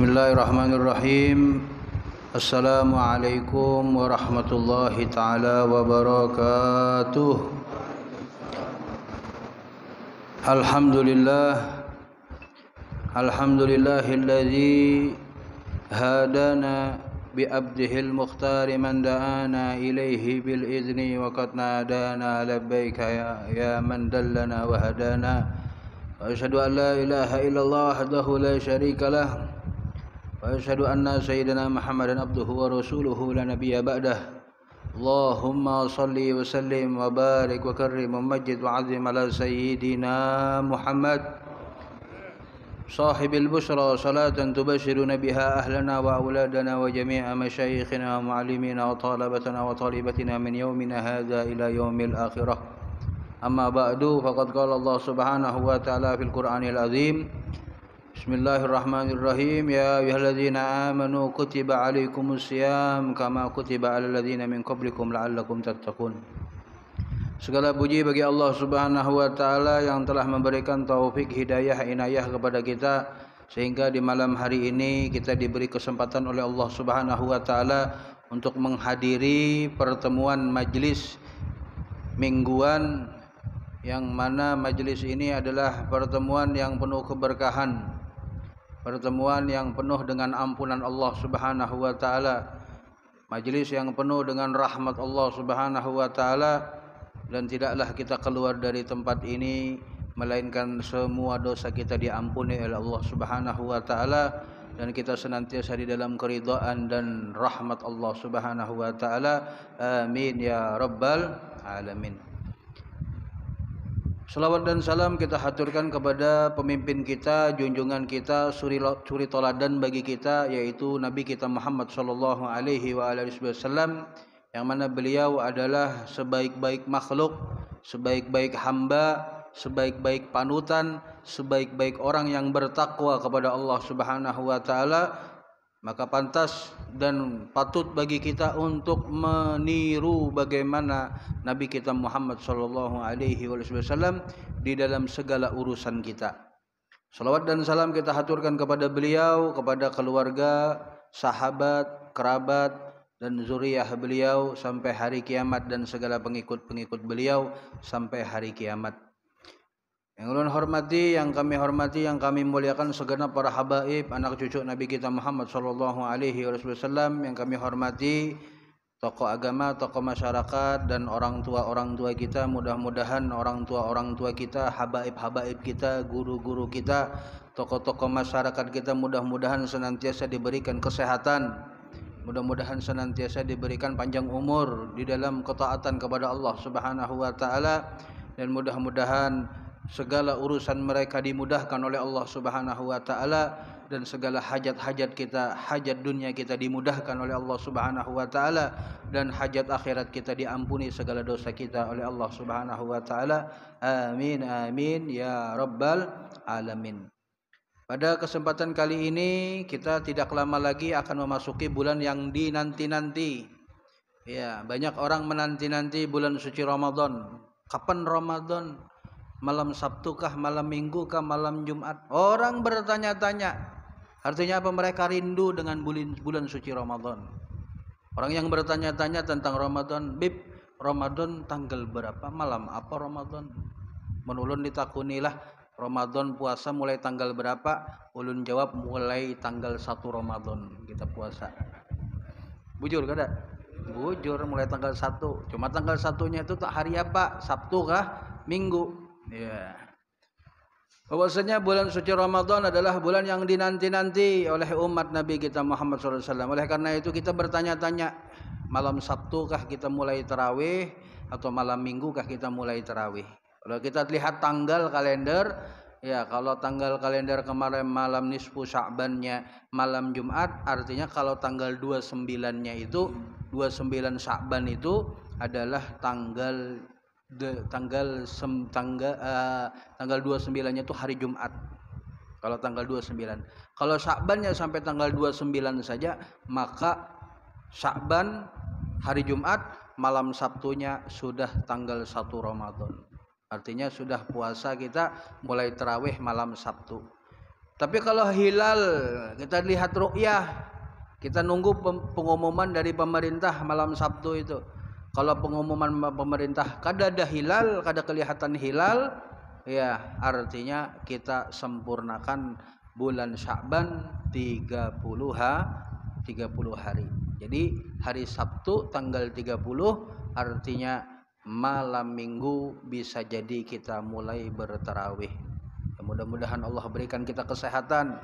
بسم الله الرحمن الرحيم السلام عليكم ورحمة الله تعالى وبركاته الحمد لله الحمد لله الذي هدانا بأبده المختار من دعانا إليه بالإذن وقد نادانا لبيك يا, من دلنا وهدانا أشهد أن لا إله إلا الله وحده لا شريك له وأشهد أن سيدنا محمدا عبده ورسوله لا نبي بعده اللهم صل وسلم وبارك وكرم ومجد وعظم على سيدنا محمد صاحب البشرى صلاة تبشرنا بها أهلنا وأولادنا وجميع مشايخنا ومعلمينا وطالبتنا وطالبتنا من يومنا هذا إلى يوم الآخرة أما بعد فقد قال الله سبحانه وتعالى في القرآن العظيم Bismillahirrahmanirrahim ya الرحمن amanu kutiba alaikumus الذين kama kutiba عليكم الصيام كما كتب على الذين من قبلكم لعلكم Segala puji bagi Allah Subhanahu wa taala yang telah memberikan taufik hidayah inayah kepada kita sehingga di malam hari ini kita diberi kesempatan oleh Allah Subhanahu wa taala untuk menghadiri pertemuan majelis mingguan yang mana majelis ini adalah pertemuan yang penuh keberkahan pertemuan yang penuh dengan ampunan Allah Subhanahu wa taala, majelis yang penuh dengan rahmat Allah Subhanahu wa taala dan tidaklah kita keluar dari tempat ini melainkan semua dosa kita diampuni oleh Allah Subhanahu wa taala dan kita senantiasa di dalam keridhaan dan rahmat Allah Subhanahu wa taala. Amin ya rabbal alamin. Salawat dan salam kita haturkan kepada pemimpin kita, junjungan kita, suri, suri toladan bagi kita yaitu Nabi kita Muhammad sallallahu alaihi wasallam yang mana beliau adalah sebaik-baik makhluk, sebaik-baik hamba, sebaik-baik panutan, sebaik-baik orang yang bertakwa kepada Allah Subhanahu wa taala maka pantas dan patut bagi kita untuk meniru bagaimana Nabi kita Muhammad Shallallahu Alaihi Wasallam di dalam segala urusan kita. Salawat dan salam kita haturkan kepada beliau, kepada keluarga, sahabat, kerabat, dan zuriyah beliau sampai hari kiamat dan segala pengikut-pengikut beliau sampai hari kiamat. Yang ulun hormati, yang kami hormati, yang kami muliakan segenap para habaib, anak cucu Nabi kita Muhammad sallallahu alaihi wasallam yang kami hormati tokoh agama, tokoh masyarakat dan orang tua orang tua kita mudah-mudahan orang tua orang tua kita, habaib habaib kita, guru-guru kita, tokoh-tokoh masyarakat kita mudah-mudahan senantiasa diberikan kesehatan, mudah-mudahan senantiasa diberikan panjang umur di dalam ketaatan kepada Allah Subhanahu wa taala dan mudah-mudahan segala urusan mereka dimudahkan oleh Allah Subhanahu wa taala dan segala hajat-hajat kita, hajat dunia kita dimudahkan oleh Allah Subhanahu wa taala dan hajat akhirat kita diampuni segala dosa kita oleh Allah Subhanahu wa taala. Amin amin ya rabbal alamin. Pada kesempatan kali ini kita tidak lama lagi akan memasuki bulan yang dinanti-nanti. Ya, banyak orang menanti-nanti bulan suci Ramadan. Kapan Ramadan? malam Sabtu kah, malam Minggu kah, malam Jumat. Orang bertanya-tanya. Artinya apa mereka rindu dengan bulan, bulan suci Ramadan. Orang yang bertanya-tanya tentang Ramadan, Bib, Ramadan tanggal berapa, malam apa Ramadan? Menulun ditakunilah Ramadan puasa mulai tanggal berapa? Ulun jawab mulai tanggal 1 Ramadan kita puasa. Bujur kada? Bujur mulai tanggal 1. Cuma tanggal satunya itu tak hari apa? Sabtu kah? Minggu Ya. Bahwasanya bulan suci Ramadan adalah bulan yang dinanti-nanti oleh umat Nabi kita Muhammad SAW. Oleh karena itu kita bertanya-tanya malam Sabtu kah kita mulai terawih atau malam Minggu kah kita mulai terawih. Kalau kita lihat tanggal kalender, Ya, kalau tanggal kalender kemarin malam nisfu Sya'bannya malam Jumat, artinya kalau tanggal 29-nya itu 29 Sya'ban itu adalah tanggal de, tanggal sem, tangga, uh, tanggal 29-nya itu hari Jumat. Kalau tanggal 29. Kalau Sa'bannya sampai tanggal 29 saja, maka Sa'ban hari Jumat malam Sabtunya sudah tanggal 1 Ramadan. Artinya sudah puasa kita mulai terawih malam Sabtu. Tapi kalau hilal kita lihat rukyah kita nunggu pengumuman dari pemerintah malam Sabtu itu kalau pengumuman pemerintah kada ada hilal kada kelihatan hilal ya artinya kita sempurnakan bulan Sya'ban 30 ha 30 hari jadi hari Sabtu tanggal 30 artinya malam minggu bisa jadi kita mulai berterawih. Ya, mudah-mudahan Allah berikan kita kesehatan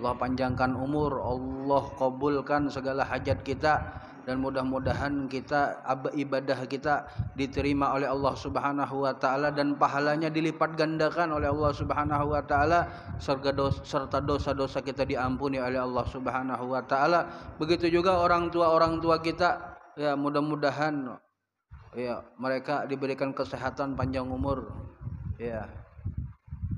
Allah panjangkan umur Allah kabulkan segala hajat kita dan mudah-mudahan kita ibadah kita diterima oleh Allah Subhanahu wa taala dan pahalanya dilipat gandakan oleh Allah Subhanahu wa taala serta dosa-dosa kita diampuni oleh Allah Subhanahu wa taala begitu juga orang tua-orang tua kita ya mudah-mudahan ya mereka diberikan kesehatan panjang umur ya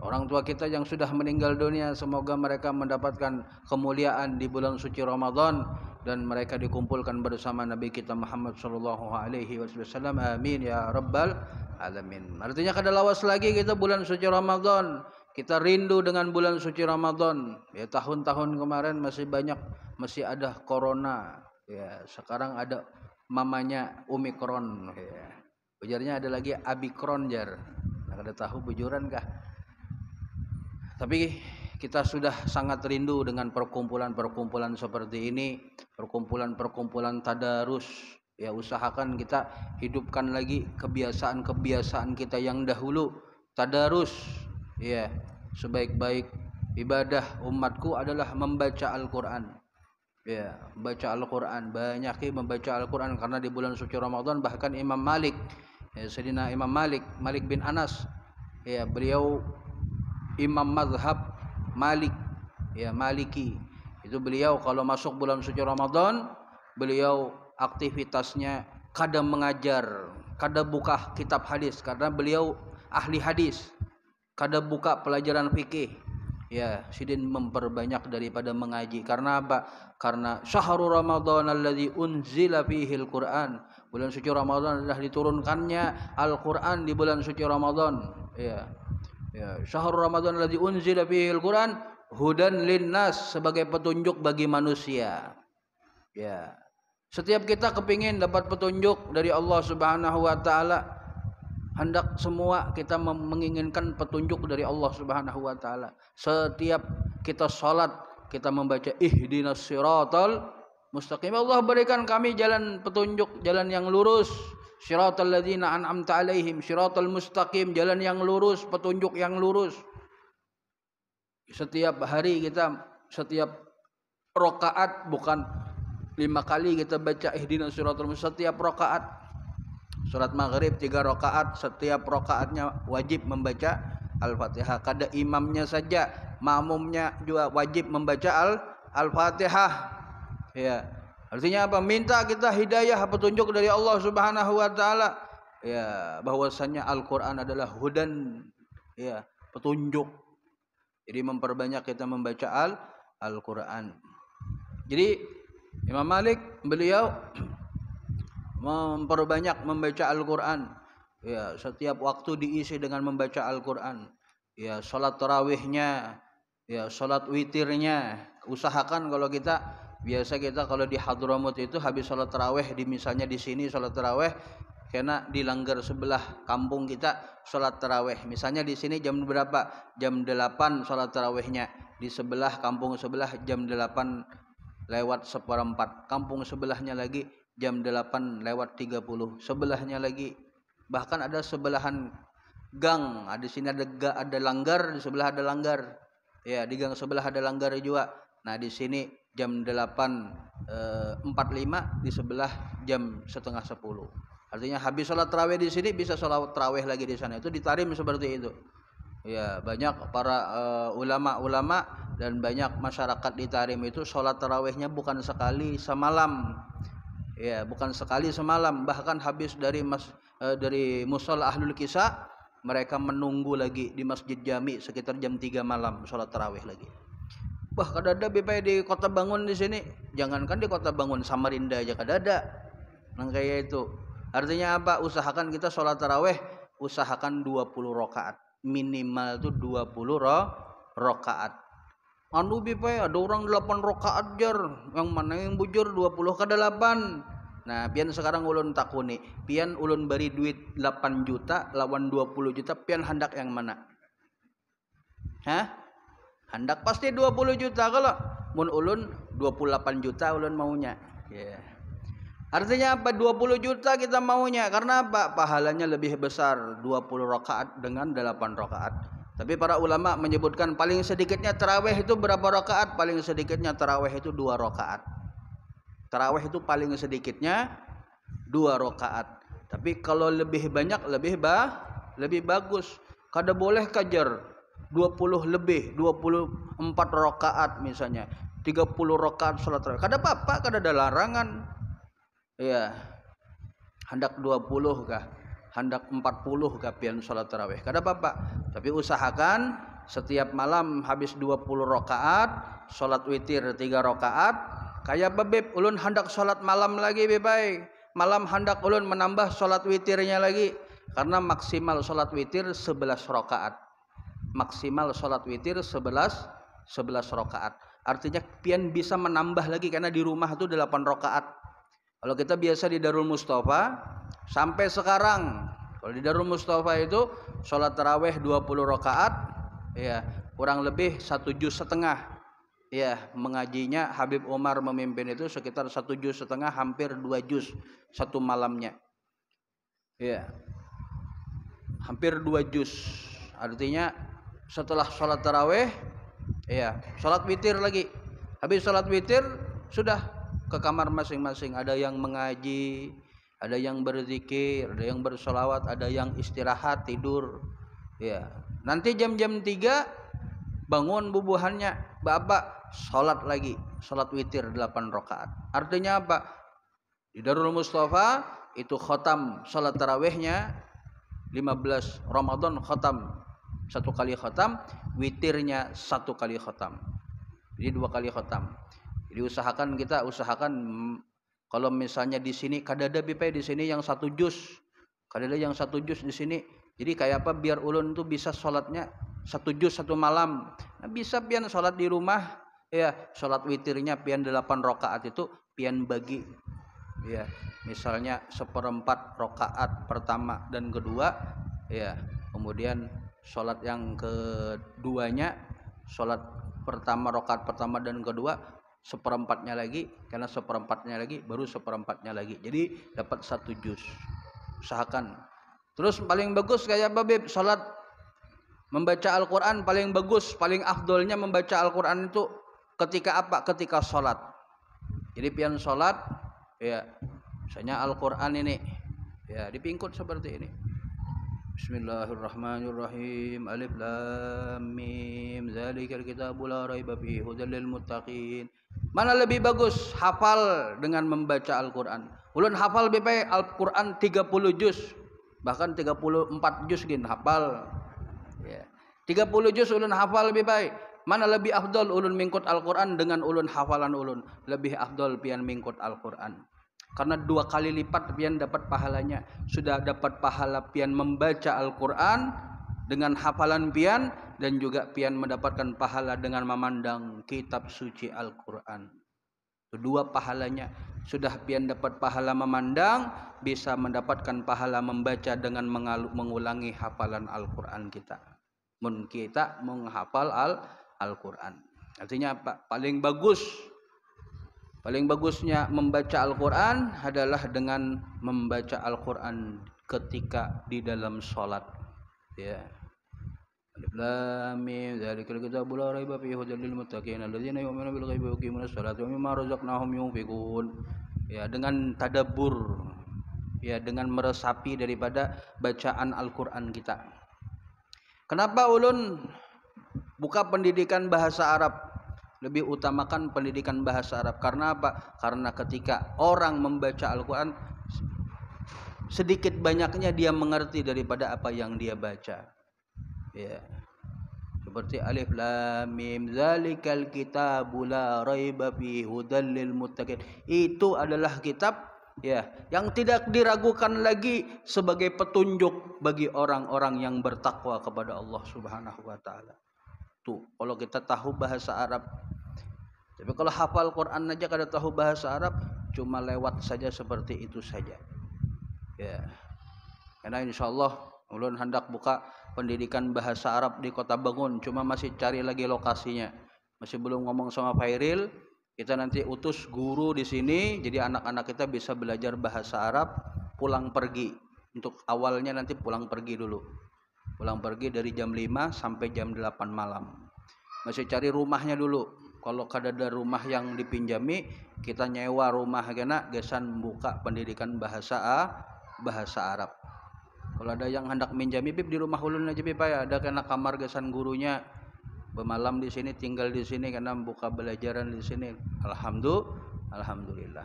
Orang tua kita yang sudah meninggal dunia semoga mereka mendapatkan kemuliaan di bulan suci Ramadan dan mereka dikumpulkan bersama Nabi kita Muhammad sallallahu alaihi wasallam. Amin ya rabbal alamin. Artinya kada lawas lagi kita bulan suci Ramadan. Kita rindu dengan bulan suci Ramadan. Ya tahun-tahun kemarin masih banyak masih ada corona. Ya, sekarang ada mamanya Omikron ya. Ujarnya ada lagi Abikron jar. Nah, kada tahu bujuran kah? Tapi kita sudah sangat rindu dengan perkumpulan-perkumpulan seperti ini, perkumpulan-perkumpulan tadarus. Ya usahakan kita hidupkan lagi kebiasaan-kebiasaan kita yang dahulu tadarus. Ya, sebaik-baik ibadah umatku adalah membaca Al-Qur'an. Ya, baca Al-Qur'an, banyaknya membaca Al-Qur'an karena di bulan suci Ramadan bahkan Imam Malik, ya, Sayyidina Imam Malik, Malik bin Anas, ya beliau imam mazhab Malik ya Maliki itu beliau kalau masuk bulan suci Ramadan beliau aktivitasnya kadang mengajar kadang buka kitab hadis karena beliau ahli hadis kadang buka pelajaran fikih ya sidin memperbanyak daripada mengaji karena apa karena syahrul ramadan alladzi unzila fihil quran bulan suci ramadan adalah diturunkannya al-quran di bulan suci ramadan ya Ya, syahrul Ramadan lagi unzila fihil Quran hudan linnas sebagai petunjuk bagi manusia. Ya. Setiap kita kepingin dapat petunjuk dari Allah Subhanahu wa taala. Hendak semua kita menginginkan petunjuk dari Allah Subhanahu wa taala. Setiap kita salat kita membaca ihdinas siratal mustaqim. Ya Allah berikan kami jalan petunjuk, jalan yang lurus Syiratal ladzina an'amta alaihim, syiratal mustaqim, jalan yang lurus, petunjuk yang lurus. Setiap hari kita setiap rokaat bukan lima kali kita baca ihdinas siratal mustaqim setiap rokaat surat maghrib tiga rokaat setiap rokaatnya wajib membaca al-fatihah kada imamnya saja makmumnya juga wajib membaca al al-fatihah ya Artinya apa? Minta kita hidayah petunjuk dari Allah Subhanahu wa taala. Ya, bahwasanya Al-Qur'an adalah hudan ya, petunjuk. Jadi memperbanyak kita membaca Al quran Jadi Imam Malik beliau memperbanyak membaca Al-Qur'an. Ya, setiap waktu diisi dengan membaca Al-Qur'an. Ya, salat tarawihnya, ya, salat witirnya. Usahakan kalau kita biasa kita kalau di Hadramut itu habis sholat teraweh di misalnya di sini sholat teraweh karena di langgar sebelah kampung kita sholat teraweh misalnya di sini jam berapa jam 8 sholat terawehnya di sebelah kampung sebelah jam 8 lewat seperempat kampung sebelahnya lagi jam 8 lewat 30 sebelahnya lagi bahkan ada sebelahan gang ada ah, sini ada ada langgar di sebelah ada langgar ya di gang sebelah ada langgar juga nah di sini jam 8.45 eh, di sebelah jam setengah 10. Artinya habis sholat terawih di sini bisa sholat terawih lagi di sana. Itu ditarim seperti itu. Ya banyak para eh, ulama-ulama uh, dan banyak masyarakat di Tarim itu sholat tarawihnya bukan sekali semalam, ya bukan sekali semalam. Bahkan habis dari mas uh, dari musola ahlul kisah mereka menunggu lagi di masjid jami sekitar jam 3 malam sholat tarawih lagi. Wah, kadada BP di Kota Bangun di sini. Jangankan di Kota Bangun, Samarinda aja kadada. Nang kayak itu. Artinya apa? Usahakan kita sholat taraweh, usahakan 20 rokaat. Minimal itu 20 ro rokaat. Anu BP ada orang 8 rokaat jar. Yang mana yang bujur 20 ke 8. Nah, pian sekarang ulun takuni. Pian ulun beri duit 8 juta lawan 20 juta, pian hendak yang mana? Hah? Hendak pasti 20 juta kalau mun ulun 28 juta ulun maunya. Yeah. Artinya apa? 20 juta kita maunya. Karena apa? Pahalanya lebih besar 20 rakaat dengan 8 rakaat. Tapi para ulama menyebutkan paling sedikitnya terawih itu berapa rakaat? Paling sedikitnya terawih itu dua rakaat. Terawih itu paling sedikitnya dua rakaat. Tapi kalau lebih banyak lebih bah, lebih bagus. Kada boleh kajar. 20 lebih 24 rakaat misalnya 30 rakaat sholat tarawih kada apa-apa kada ada larangan ya hendak 20 kah hendak 40 kah pian sholat tarawih kada apa-apa tapi usahakan setiap malam habis 20 rakaat sholat witir 3 rakaat kayak bebek ulun hendak sholat malam lagi bebek malam hendak ulun menambah sholat witirnya lagi karena maksimal sholat witir 11 rakaat maksimal sholat witir 11 11 rokaat. Artinya pian bisa menambah lagi karena di rumah itu 8 rokaat. Kalau kita biasa di Darul Mustafa sampai sekarang kalau di Darul Mustafa itu sholat taraweh 20 rokaat, ya kurang lebih satu juz setengah. Ya mengajinya Habib Umar memimpin itu sekitar satu juz setengah hampir dua juz satu malamnya. Ya hampir dua juz artinya setelah sholat taraweh ya sholat witir lagi habis sholat witir sudah ke kamar masing-masing ada yang mengaji ada yang berzikir ada yang bersolawat ada yang istirahat tidur ya nanti jam-jam tiga bangun bubuhannya bapak sholat lagi sholat witir delapan rakaat artinya apa di Darul Mustafa itu khotam sholat tarawehnya 15 Ramadan khotam satu kali khatam, witirnya satu kali khatam. jadi dua kali khatam. jadi usahakan kita usahakan mm, kalau misalnya di sini kadada bipe di sini yang satu jus kadada yang satu jus di sini jadi kayak apa biar ulun tuh bisa sholatnya satu jus satu malam nah, bisa pian sholat di rumah ya sholat witirnya pian delapan rokaat itu pian bagi ya misalnya seperempat rokaat pertama dan kedua ya kemudian sholat yang keduanya sholat pertama rokat pertama dan kedua seperempatnya lagi karena seperempatnya lagi baru seperempatnya lagi jadi dapat satu juz usahakan terus paling bagus kayak babib sholat membaca Al-Quran paling bagus paling afdolnya membaca Al-Quran itu ketika apa ketika sholat jadi pian sholat ya misalnya Al-Quran ini ya dipingkut seperti ini Bismillahirrahmanirrahim. Alif lam mim. zalikal kitabu la raiba fi hudal lil muttaqin mana lebih bagus hafal dengan membaca Al-Qur'an ulun hafal BP Al-Qur'an 30 juz bahkan 34 juz gin hafal ya 30 juz ulun hafal lebih baik mana lebih afdol ulun mingkut Al-Qur'an dengan ulun hafalan ulun lebih afdol pian mingkut Al-Qur'an karena dua kali lipat pian dapat pahalanya sudah dapat pahala pian membaca Al-Quran dengan hafalan pian dan juga pian mendapatkan pahala dengan memandang kitab suci Al-Quran kedua pahalanya sudah pian dapat pahala memandang bisa mendapatkan pahala membaca dengan mengulangi hafalan Al-Quran kita Mungkin kita menghafal Al-Quran artinya apa paling bagus Paling bagusnya membaca Al-Quran adalah dengan membaca Al-Quran ketika di dalam sholat. Ya. Ya, dengan tadabur ya dengan meresapi daripada bacaan Al-Qur'an kita. Kenapa ulun buka pendidikan bahasa Arab? lebih utamakan pendidikan bahasa Arab karena apa? Karena ketika orang membaca Al-Qur'an sedikit banyaknya dia mengerti daripada apa yang dia baca. Ya. Seperti alif lam mim zalikal kitabu la raiba fi hudal lil muttaqin. Itu adalah kitab ya yang tidak diragukan lagi sebagai petunjuk bagi orang-orang yang bertakwa kepada Allah Subhanahu wa taala tuh kalau kita tahu bahasa Arab tapi kalau hafal Quran aja kada tahu bahasa Arab cuma lewat saja seperti itu saja ya karena insya Allah ulun hendak buka pendidikan bahasa Arab di kota Bangun cuma masih cari lagi lokasinya masih belum ngomong sama Fairil kita nanti utus guru di sini jadi anak-anak kita bisa belajar bahasa Arab pulang pergi untuk awalnya nanti pulang pergi dulu pulang pergi dari jam 5 sampai jam 8 malam masih cari rumahnya dulu kalau kada ada rumah yang dipinjami kita nyewa rumah kena gesan buka pendidikan bahasa A, bahasa Arab kalau ada yang hendak minjami bib di rumah ulun aja bib ya ada kena kamar gesan gurunya bermalam di sini tinggal di sini karena buka belajaran di sini alhamdulillah alhamdulillah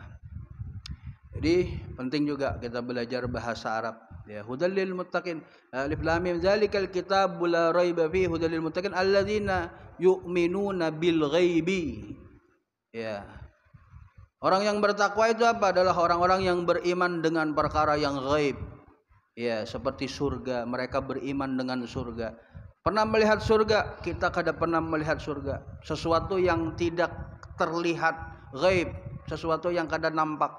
jadi penting juga kita belajar bahasa Arab ya hudal lil muttaqin alif lam mim zalikal kitab la raiba fi hudal lil muttaqin alladzina yu'minuna bil ghaibi ya orang yang bertakwa itu apa adalah orang-orang yang beriman dengan perkara yang gaib ya seperti surga mereka beriman dengan surga pernah melihat surga kita kada pernah melihat surga sesuatu yang tidak terlihat gaib sesuatu yang kada nampak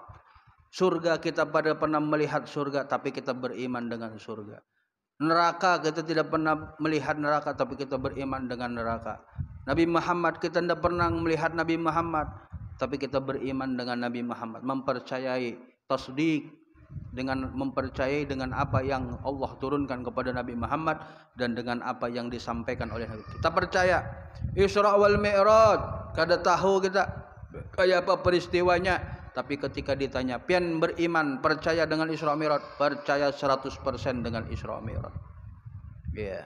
Surga kita pada pernah melihat surga tapi kita beriman dengan surga. Neraka kita tidak pernah melihat neraka tapi kita beriman dengan neraka. Nabi Muhammad kita tidak pernah melihat Nabi Muhammad tapi kita beriman dengan Nabi Muhammad, mempercayai tasdik dengan mempercayai dengan apa yang Allah turunkan kepada Nabi Muhammad dan dengan apa yang disampaikan oleh Nabi. Kita percaya Isra wal Mi'raj, kada tahu kita kayak apa peristiwanya tapi ketika ditanya, pian beriman, percaya dengan Isra Mi'raj, percaya 100% dengan Isra Mi'raj. Ya. Yeah.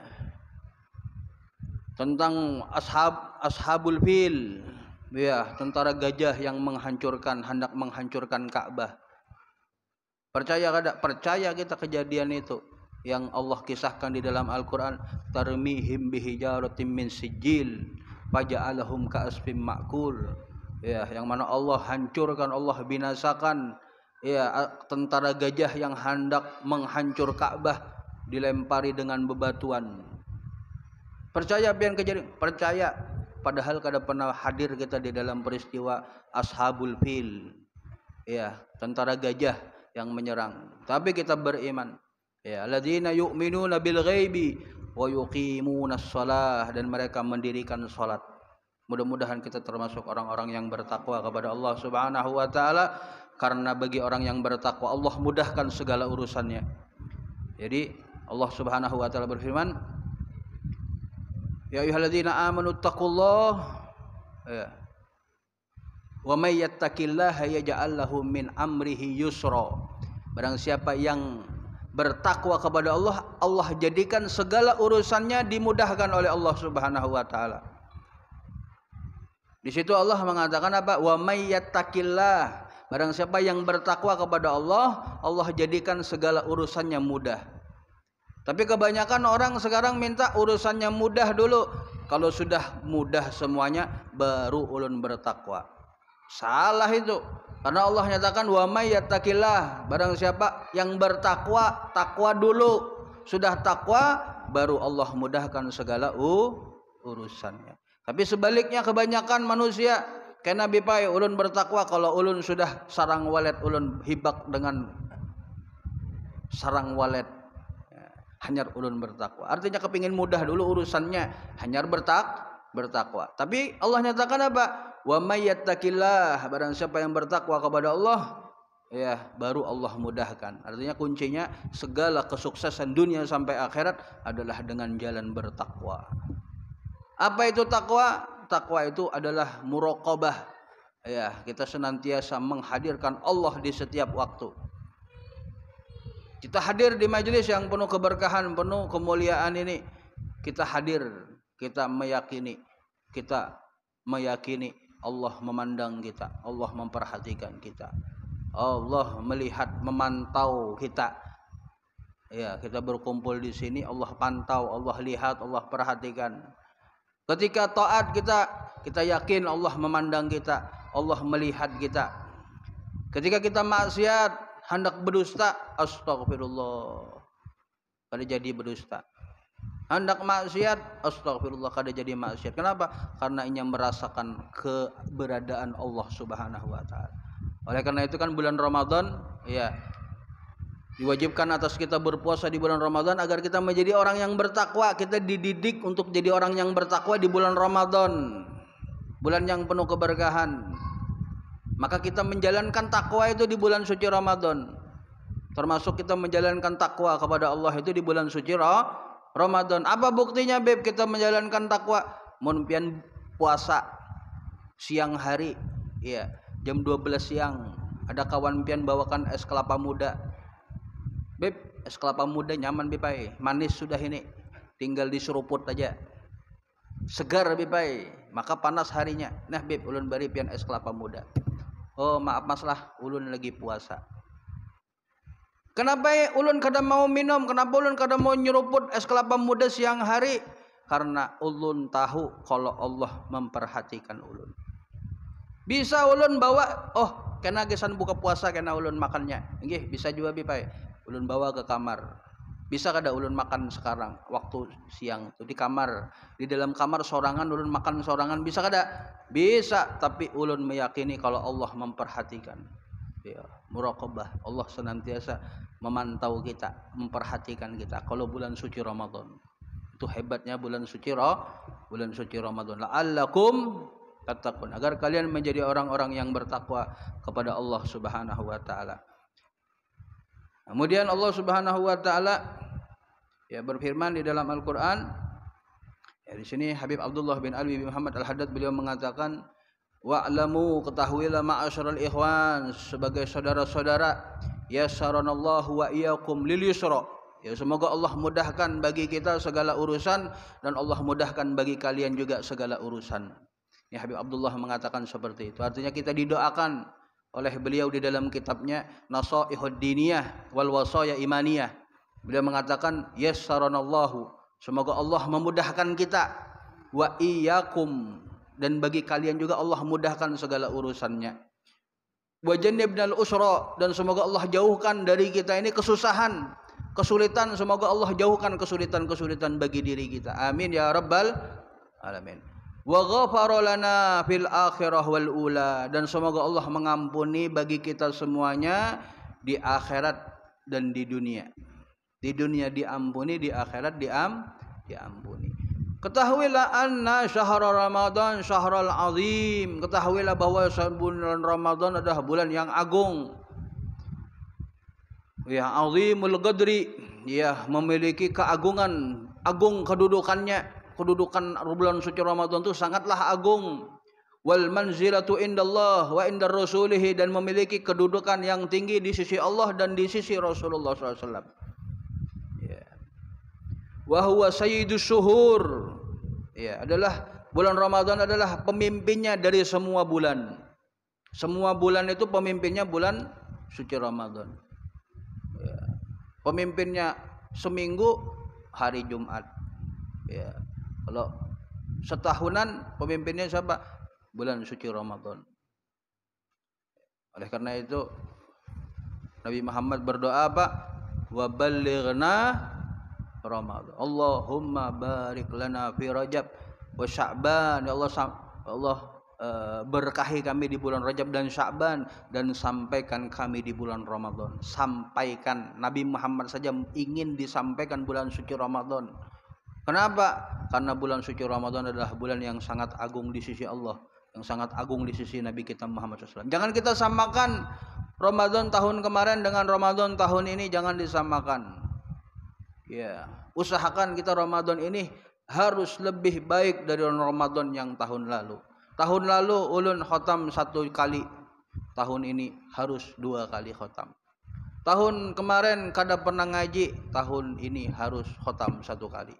Tentang ashab ashabul fil, ya, yeah, tentara gajah yang menghancurkan hendak menghancurkan Ka'bah. Percaya kada? Percaya kita kejadian itu yang Allah kisahkan di dalam Al-Qur'an tarmihim bihijaratin min sijil faja'alahum ka'asfim ma'kul ya yang mana Allah hancurkan Allah binasakan ya tentara gajah yang hendak menghancur Ka'bah dilempari dengan bebatuan percaya apa yang kejadian percaya padahal kada pernah hadir kita di dalam peristiwa ashabul fil ya tentara gajah yang menyerang tapi kita beriman ya alladzina yu'minuna bil ghaibi wa yuqimuna dan mereka mendirikan salat Mudah-mudahan kita termasuk orang-orang yang bertakwa kepada Allah Subhanahu wa taala karena bagi orang yang bertakwa Allah mudahkan segala urusannya. Jadi Allah Subhanahu wa taala berfirman, Ya ayyuhalladzina amanu ya. Wa may yattaqillaha yaj'al lahu min amrihi yusra. Barang siapa yang bertakwa kepada Allah, Allah jadikan segala urusannya dimudahkan oleh Allah Subhanahu wa taala. Di situ Allah mengatakan apa? Wa may yattaqillah. Barang siapa yang bertakwa kepada Allah, Allah jadikan segala urusannya mudah. Tapi kebanyakan orang sekarang minta urusannya mudah dulu. Kalau sudah mudah semuanya baru ulun bertakwa. Salah itu. Karena Allah nyatakan wa may yattaqillah, barang siapa yang bertakwa, takwa dulu. Sudah takwa baru Allah mudahkan segala urusannya. Tapi sebaliknya kebanyakan manusia karena bipai ulun bertakwa kalau ulun sudah sarang walet ulun hibak dengan sarang walet ya, hanyar ulun bertakwa. Artinya kepingin mudah dulu urusannya hanyar bertak bertakwa. Tapi Allah nyatakan apa? Wa mayyattaqillah barang siapa yang bertakwa kepada Allah ya baru Allah mudahkan. Artinya kuncinya segala kesuksesan dunia sampai akhirat adalah dengan jalan bertakwa. Apa itu takwa? Takwa itu adalah muraqabah. Ya, kita senantiasa menghadirkan Allah di setiap waktu. Kita hadir di majelis yang penuh keberkahan, penuh kemuliaan ini. Kita hadir, kita meyakini, kita meyakini Allah memandang kita, Allah memperhatikan kita. Allah melihat, memantau kita. Ya, kita berkumpul di sini, Allah pantau, Allah lihat, Allah perhatikan. Ketika taat kita, kita yakin Allah memandang kita, Allah melihat kita. Ketika kita maksiat, hendak berdusta, astagfirullah. Kada jadi berdusta. Hendak maksiat, astagfirullah kada jadi maksiat. Kenapa? Karena inya merasakan keberadaan Allah Subhanahu wa taala. Oleh karena itu kan bulan Ramadan, ya, Diwajibkan atas kita berpuasa di bulan Ramadan agar kita menjadi orang yang bertakwa. Kita dididik untuk jadi orang yang bertakwa di bulan Ramadan. Bulan yang penuh keberkahan. Maka kita menjalankan takwa itu di bulan suci Ramadan. Termasuk kita menjalankan takwa kepada Allah itu di bulan suci Ramadan. Apa buktinya beb kita menjalankan takwa? Mumpian puasa siang hari. ya jam 12 siang ada kawan pian bawakan es kelapa muda Beb, es kelapa muda nyaman bipai, manis sudah ini, tinggal diseruput aja. Segar bipai, maka panas harinya. Nah beb, ulun bari pian es kelapa muda. Oh maaf mas ulun lagi puasa. Kenapa ya ulun kadang mau minum, kenapa ulun kadang mau nyeruput es kelapa muda siang hari? Karena ulun tahu kalau Allah memperhatikan ulun. Bisa ulun bawa, oh kena gesan buka puasa kena ulun makannya. Gih, bisa juga bipai ulun bawa ke kamar bisa kada ulun makan sekarang waktu siang tuh di kamar di dalam kamar sorangan ulun makan sorangan bisa kada bisa tapi ulun meyakini kalau Allah memperhatikan ya muraqabah Allah senantiasa memantau kita memperhatikan kita kalau bulan suci Ramadan itu hebatnya bulan suci Ramadan bulan suci Ramadan la'allakum tattaqun agar kalian menjadi orang-orang yang bertakwa kepada Allah Subhanahu wa taala Kemudian Allah Subhanahu wa taala ya berfirman di dalam Al-Qur'an ya di sini Habib Abdullah bin Alwi bin Muhammad Al-Haddad beliau mengatakan wa'lamu ketahuilah ma'asyaral ikhwan sebagai saudara-saudara yasaranallahu wa iyyakum lil yusra Ya semoga Allah mudahkan bagi kita segala urusan dan Allah mudahkan bagi kalian juga segala urusan. Ya Habib Abdullah mengatakan seperti itu. Artinya kita didoakan oleh beliau di dalam kitabnya Nasaihud Diniyah wal Wasaya Imaniyah. Beliau mengatakan yassaranallahu semoga Allah memudahkan kita wa iyyakum dan bagi kalian juga Allah mudahkan segala urusannya. Wa jannibnal usra dan semoga Allah jauhkan dari kita ini kesusahan, kesulitan, semoga Allah jauhkan kesulitan-kesulitan bagi diri kita. Amin ya rabbal alamin wa ghafara lana fil akhirah wal ula dan semoga Allah mengampuni bagi kita semuanya di akhirat dan di dunia. Di dunia diampuni, di akhirat diam diampuni. Ketahuilah anna syahr Ramadan syahrul azim. Ketahuilah bahwa bulan Ramadan adalah bulan yang agung. Ya azimul qadri, ya memiliki keagungan, agung kedudukannya kedudukan bulan suci Ramadan itu sangatlah agung wal manzilatu indallah wa indar rosulih dan memiliki kedudukan yang tinggi di sisi Allah dan di sisi Rasulullah SAW. Ya. Wa huwa sayyidus syuhur. Ya, adalah bulan Ramadan adalah pemimpinnya dari semua bulan. Semua bulan itu pemimpinnya bulan suci Ramadan. Ya. Pemimpinnya seminggu hari Jumat. Ya. Kalau setahunan pemimpinnya siapa? Bulan suci Ramadan. Oleh karena itu Nabi Muhammad berdoa apa? Wa ballighna Ramadan. Allahumma barik lana fi Rajab wa Sya'ban. Ya Allah ya Allah eh, berkahi kami di bulan Rajab dan Sya'ban dan sampaikan kami di bulan Ramadan. Sampaikan Nabi Muhammad saja ingin disampaikan bulan suci Ramadan. Kenapa? Karena bulan suci Ramadan adalah bulan yang sangat agung di sisi Allah, yang sangat agung di sisi Nabi kita Muhammad SAW. Jangan kita samakan Ramadan tahun kemarin dengan Ramadan tahun ini, jangan disamakan. Ya, usahakan kita Ramadan ini harus lebih baik dari Ramadan yang tahun lalu. Tahun lalu ulun khotam satu kali, tahun ini harus dua kali khotam. Tahun kemarin kada pernah ngaji, tahun ini harus khotam satu kali.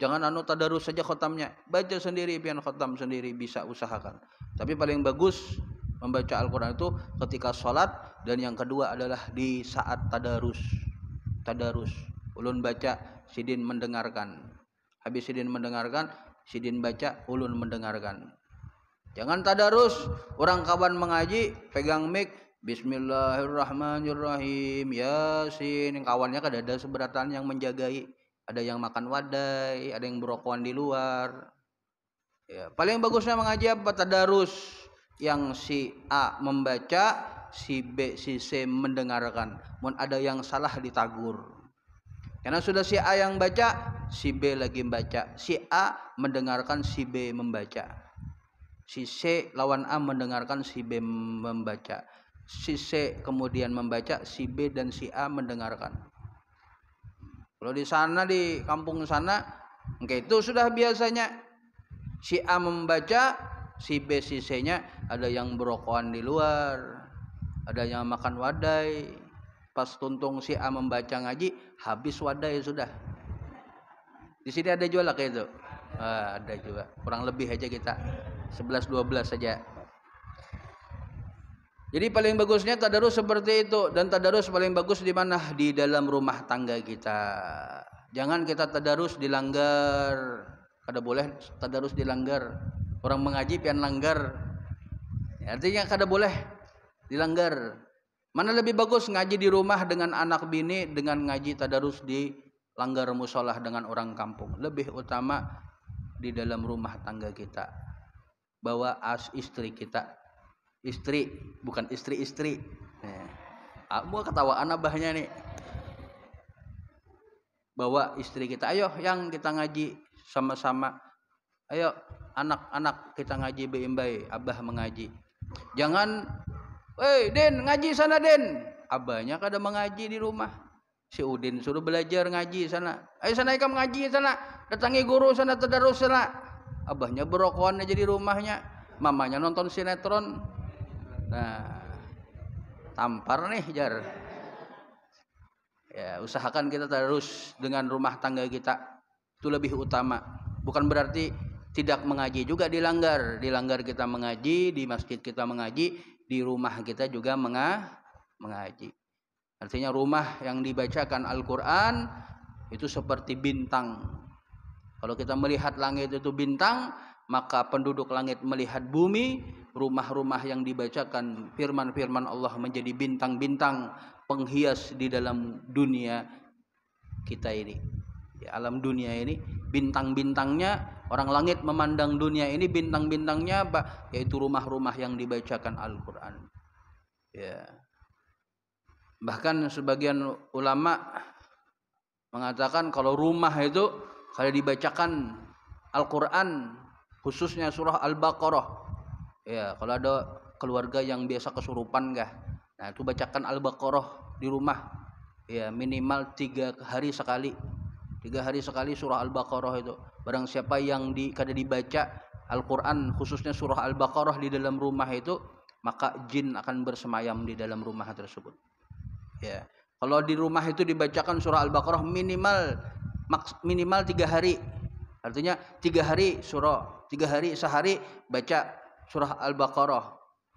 Jangan anu tadarus saja khotamnya. Baca sendiri, pian khotam sendiri bisa usahakan. Tapi paling bagus membaca Al-Quran itu ketika sholat dan yang kedua adalah di saat tadarus. Tadarus. Ulun baca, sidin mendengarkan. Habis sidin mendengarkan, sidin baca, ulun mendengarkan. Jangan tadarus, orang kawan mengaji, pegang mic, Bismillahirrahmanirrahim, Yasin. Kawannya kadada seberatan yang menjagai ada yang makan wadai, ada yang berokokan di luar. Ya, paling bagusnya mengaji apa? Tadarus yang si A membaca, si B, si C mendengarkan. Mun ada yang salah ditagur. Karena sudah si A yang baca, si B lagi membaca. Si A mendengarkan, si B membaca. Si C lawan A mendengarkan, si B membaca. Si C kemudian membaca, si B dan si A mendengarkan. Kalau di sana di kampung sana, oke itu sudah biasanya si A membaca, si B si C-nya ada yang berokokan di luar, ada yang makan wadai. Pas tuntung si A membaca ngaji, habis wadai sudah. Di sini ada jual lah kayak itu. Ah, ada juga. Kurang lebih aja kita sebelas dua belas saja. Jadi paling bagusnya tadarus seperti itu dan tadarus paling bagus di mana? Di dalam rumah tangga kita. Jangan kita tadarus dilanggar. Kada boleh tadarus dilanggar. Orang mengaji pian langgar. Artinya kada boleh dilanggar. Mana lebih bagus ngaji di rumah dengan anak bini dengan ngaji tadarus di langgar musolah dengan orang kampung. Lebih utama di dalam rumah tangga kita. Bawa as istri kita istri bukan istri-istri nah, eh, ketawa anak abahnya nih bawa istri kita ayo yang kita ngaji sama-sama ayo anak-anak kita ngaji beimbai abah mengaji jangan woi den ngaji sana den abahnya kada mengaji di rumah si udin suruh belajar ngaji sana ayo sana ikam ngaji sana datangi guru sana terdarus sana abahnya berokohan aja di rumahnya mamanya nonton sinetron Nah, tampar nih jar. Ya, usahakan kita terus dengan rumah tangga kita itu lebih utama. Bukan berarti tidak mengaji juga dilanggar. Dilanggar kita mengaji, di masjid kita mengaji, di rumah kita juga menga mengaji. Artinya rumah yang dibacakan Al-Qur'an itu seperti bintang. Kalau kita melihat langit itu bintang, maka penduduk langit melihat bumi, rumah-rumah yang dibacakan firman-firman Allah menjadi bintang-bintang penghias di dalam dunia kita ini. Di alam dunia ini bintang-bintangnya orang langit memandang dunia ini bintang-bintangnya Yaitu rumah-rumah yang dibacakan Al-Qur'an. Ya. Bahkan sebagian ulama mengatakan kalau rumah itu kalau dibacakan Al-Qur'an khususnya surah Al-Baqarah. Ya, kalau ada keluarga yang biasa kesurupan enggak. Nah, itu bacakan Al-Baqarah di rumah. Ya, minimal tiga hari sekali. Tiga hari sekali surah Al-Baqarah itu. Barang siapa yang di, kada dibaca Al-Quran khususnya surah Al-Baqarah di dalam rumah itu, maka jin akan bersemayam di dalam rumah tersebut. Ya. Kalau di rumah itu dibacakan surah Al-Baqarah minimal minimal tiga hari Artinya tiga hari surah, tiga hari sehari baca surah Al-Baqarah.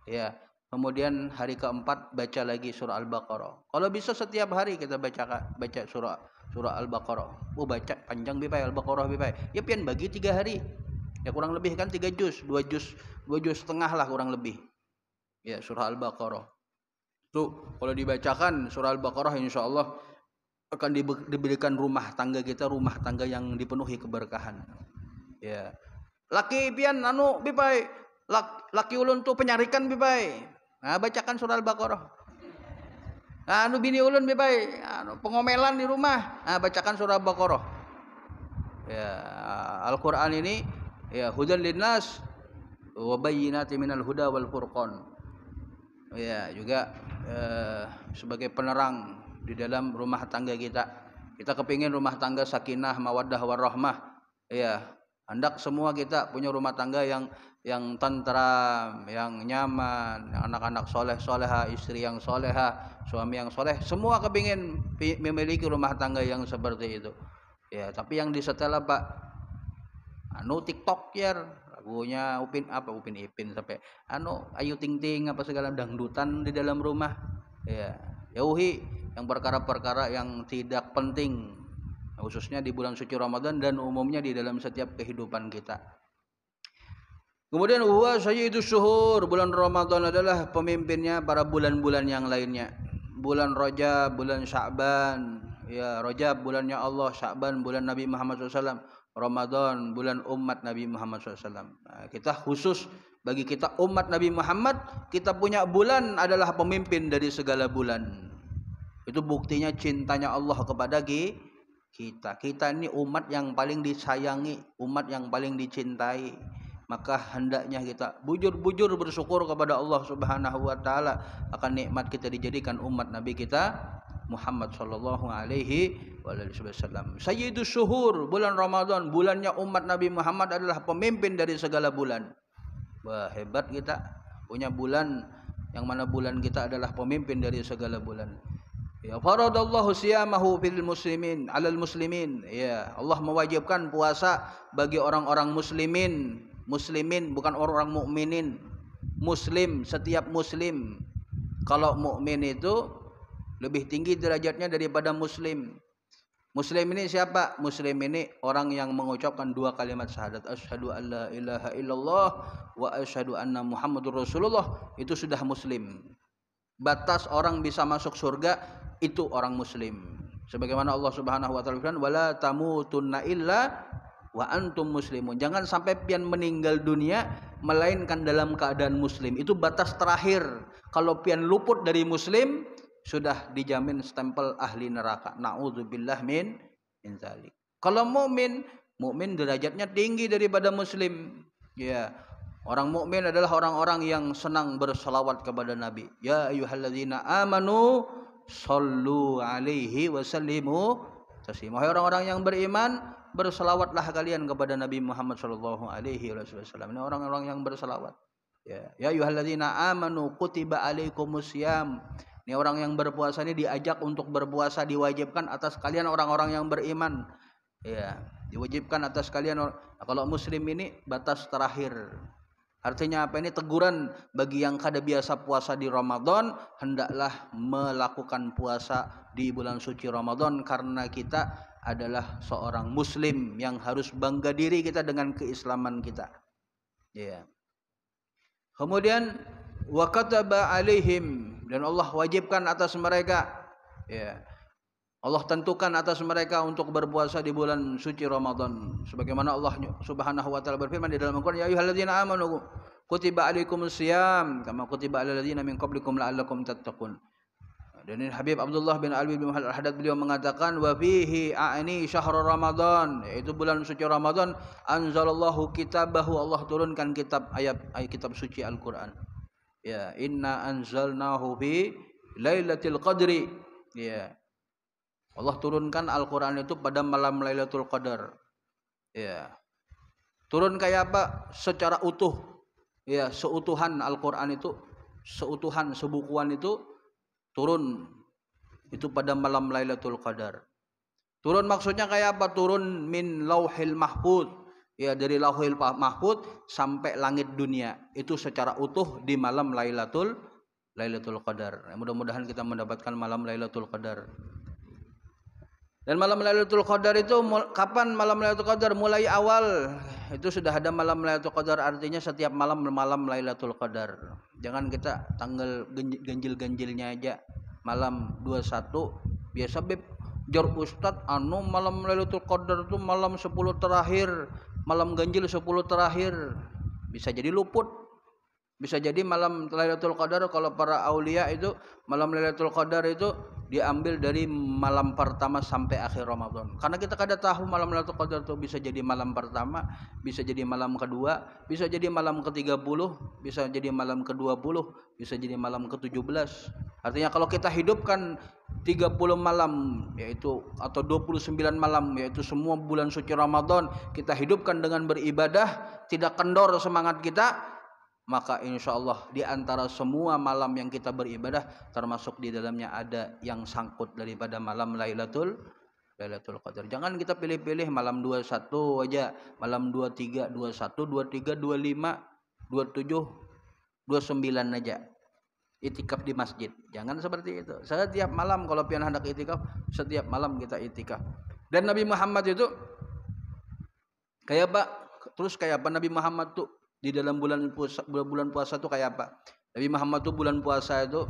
Ya. Kemudian hari keempat baca lagi surah Al-Baqarah. Kalau bisa setiap hari kita baca baca surah surah Al-Baqarah. Oh baca panjang bipai Al-Baqarah bipai. Ya pian bagi tiga hari. Ya kurang lebih kan tiga juz, dua juz, dua juz setengah lah kurang lebih. Ya surah Al-Baqarah. Tuh kalau dibacakan surah Al-Baqarah insyaallah akan diberikan rumah tangga kita rumah tangga yang dipenuhi keberkahan ya laki pian anu bibai laki, laki ulun tuh penyarikan bibai nah bacakan surah al-baqarah nah, anu bini ulun bibai anu pengomelan di rumah nah bacakan surah al-baqarah ya Al-Qur'an ini ya hudan linnas wa bayyinatin minal huda wal furqan ya juga eh, sebagai penerang di dalam rumah tangga kita. Kita kepingin rumah tangga sakinah, mawaddah, warahmah. Iya, hendak semua kita punya rumah tangga yang yang tentram, yang nyaman, anak-anak soleh soleha, istri yang soleha, suami yang soleh. Semua kepingin memiliki rumah tangga yang seperti itu. Ya, tapi yang di setelah pak Anu tiktok ya lagunya Upin apa Upin Ipin sampai anu Ayu Ting Ting apa segala dangdutan di dalam rumah ya yauhi yang perkara-perkara yang tidak penting khususnya di bulan suci Ramadan dan umumnya di dalam setiap kehidupan kita. Kemudian huwa itu syuhur, bulan Ramadan adalah pemimpinnya para bulan-bulan yang lainnya. Bulan Rajab, bulan Sya'ban, ya Rajab bulannya Allah, Sya'ban bulan Nabi Muhammad SAW, Ramadan bulan umat Nabi Muhammad SAW. Nah, kita khusus bagi kita umat Nabi Muhammad, kita punya bulan adalah pemimpin dari segala bulan. Itu buktinya cintanya Allah kepada kita. Kita ini umat yang paling disayangi, umat yang paling dicintai. Maka hendaknya kita bujur-bujur bersyukur kepada Allah Subhanahu wa taala akan nikmat kita dijadikan umat Nabi kita Muhammad sallallahu alaihi wasallam. Sayyidus syuhur, bulan Ramadan, bulannya umat Nabi Muhammad adalah pemimpin dari segala bulan. Wah, hebat kita punya bulan yang mana bulan kita adalah pemimpin dari segala bulan. Ya faradallahu siyamahu fil muslimin alal muslimin. Ya, Allah mewajibkan puasa bagi orang-orang muslimin. Muslimin bukan orang-orang mukminin. Muslim setiap muslim. Kalau mukmin itu lebih tinggi derajatnya daripada muslim. Muslim ini siapa? Muslim ini orang yang mengucapkan dua kalimat syahadat asyhadu an la ilaha illallah wa asyhadu anna muhammadur rasulullah itu sudah muslim. Batas orang bisa masuk surga itu orang muslim. Sebagaimana Allah Subhanahu wa taala berfirman, wala tamutunna illa wa antum muslimun. Jangan sampai pian meninggal dunia melainkan dalam keadaan muslim. Itu batas terakhir. Kalau pian luput dari muslim sudah dijamin stempel ahli neraka. Nauzubillah min min Kalau mukmin, mukmin derajatnya tinggi daripada muslim. Ya. Orang mukmin adalah orang-orang yang senang berselawat kepada Nabi. Ya ayyuhalladzina amanu sallu alaihi wasallimu sallimu taslima. orang-orang yang beriman, berselawatlah kalian kepada Nabi Muhammad sallallahu alaihi wasallam. Ini orang-orang yang berselawat. Ya, ya ayyuhalladzina amanu kutiba alaikumus ini orang yang berpuasa ini diajak untuk berpuasa diwajibkan atas kalian orang-orang yang beriman. Ya, diwajibkan atas kalian. Nah, kalau muslim ini batas terakhir. Artinya apa ini teguran bagi yang kada biasa puasa di Ramadan hendaklah melakukan puasa di bulan suci Ramadan karena kita adalah seorang muslim yang harus bangga diri kita dengan keislaman kita. Ya. Kemudian wa kataba alaihim dan Allah wajibkan atas mereka ya Allah tentukan atas mereka untuk berpuasa di bulan suci Ramadan sebagaimana Allah Subhanahu wa taala berfirman di dalam Al-Qur'an ya ayyuhalladzina amanu kutiba alaikumus syiyam kama kutiba alal ladzina min qablikum la'allakum tattaqun dan ini Habib Abdullah bin Alwi bin Muhammad Al-Haddad beliau mengatakan wa fihi a'ni syahrul Ramadan yaitu bulan suci Ramadan anzalallahu kitabahu Allah turunkan kitab ayat, ayat kitab suci Al-Qur'an ya inna anzalnahu fi lailatul qadri ya Allah turunkan Al-Qur'an itu pada malam Lailatul Qadar ya turun kayak apa secara utuh ya seutuhan Al-Qur'an itu seutuhan sebukuan itu turun itu pada malam Lailatul Qadar turun maksudnya kayak apa turun min lauhil mahfud ya dari Lauhil Mahfud sampai langit dunia itu secara utuh di malam Lailatul Lailatul Qadar. Ya, mudah-mudahan kita mendapatkan malam Lailatul Qadar. Dan malam Lailatul Qadar itu kapan malam Lailatul Qadar? Mulai awal itu sudah ada malam Lailatul Qadar artinya setiap malam malam Lailatul Qadar. Jangan kita tanggal ganjil-ganjilnya aja malam 21 biasa beb jar ustad anu malam Lailatul Qadar itu malam 10 terakhir malam ganjil 10 terakhir bisa jadi luput bisa jadi malam Lailatul Qadar kalau para aulia itu malam Lailatul Qadar itu diambil dari malam pertama sampai akhir Ramadan. Karena kita kada tahu malam Lailatul Qadar itu bisa jadi malam pertama, bisa jadi malam kedua, bisa jadi malam ke-30, bisa jadi malam ke-20, bisa jadi malam ke-17. Artinya kalau kita hidupkan 30 malam yaitu atau 29 malam yaitu semua bulan suci Ramadan kita hidupkan dengan beribadah, tidak kendor semangat kita, maka insya Allah di antara semua malam yang kita beribadah termasuk di dalamnya ada yang sangkut daripada malam Lailatul Lailatul Qadar. Jangan kita pilih-pilih malam 21 aja, malam 23, 21, 23, 25, 27, 29 aja. Itikaf di masjid. Jangan seperti itu. Setiap malam kalau pian hendak itikaf, setiap malam kita itikaf. Dan Nabi Muhammad itu kayak pak Terus kayak apa Nabi Muhammad tuh di dalam bulan puasa, bulan puasa itu kayak apa. Nabi Muhammad itu bulan puasa itu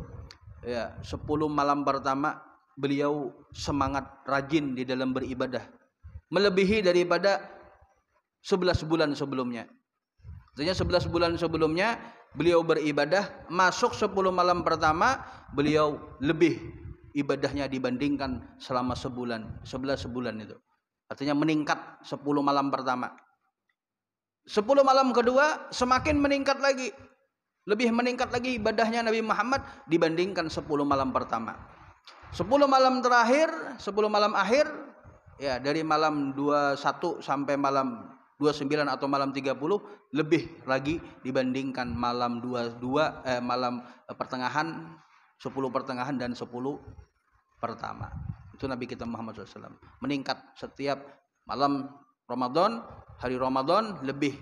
ya 10 malam pertama beliau semangat rajin di dalam beribadah melebihi daripada 11 bulan sebelumnya. Artinya 11 bulan sebelumnya beliau beribadah, masuk 10 malam pertama beliau lebih ibadahnya dibandingkan selama sebulan, 11 bulan itu. Artinya meningkat 10 malam pertama. Sepuluh malam kedua semakin meningkat lagi. Lebih meningkat lagi ibadahnya Nabi Muhammad dibandingkan sepuluh malam pertama. Sepuluh malam terakhir, sepuluh malam akhir, ya dari malam 21 sampai malam 29 atau malam 30 lebih lagi dibandingkan malam 22 eh, malam pertengahan sepuluh pertengahan dan sepuluh pertama. Itu Nabi kita Muhammad SAW. Meningkat setiap malam Ramadan hari Ramadan lebih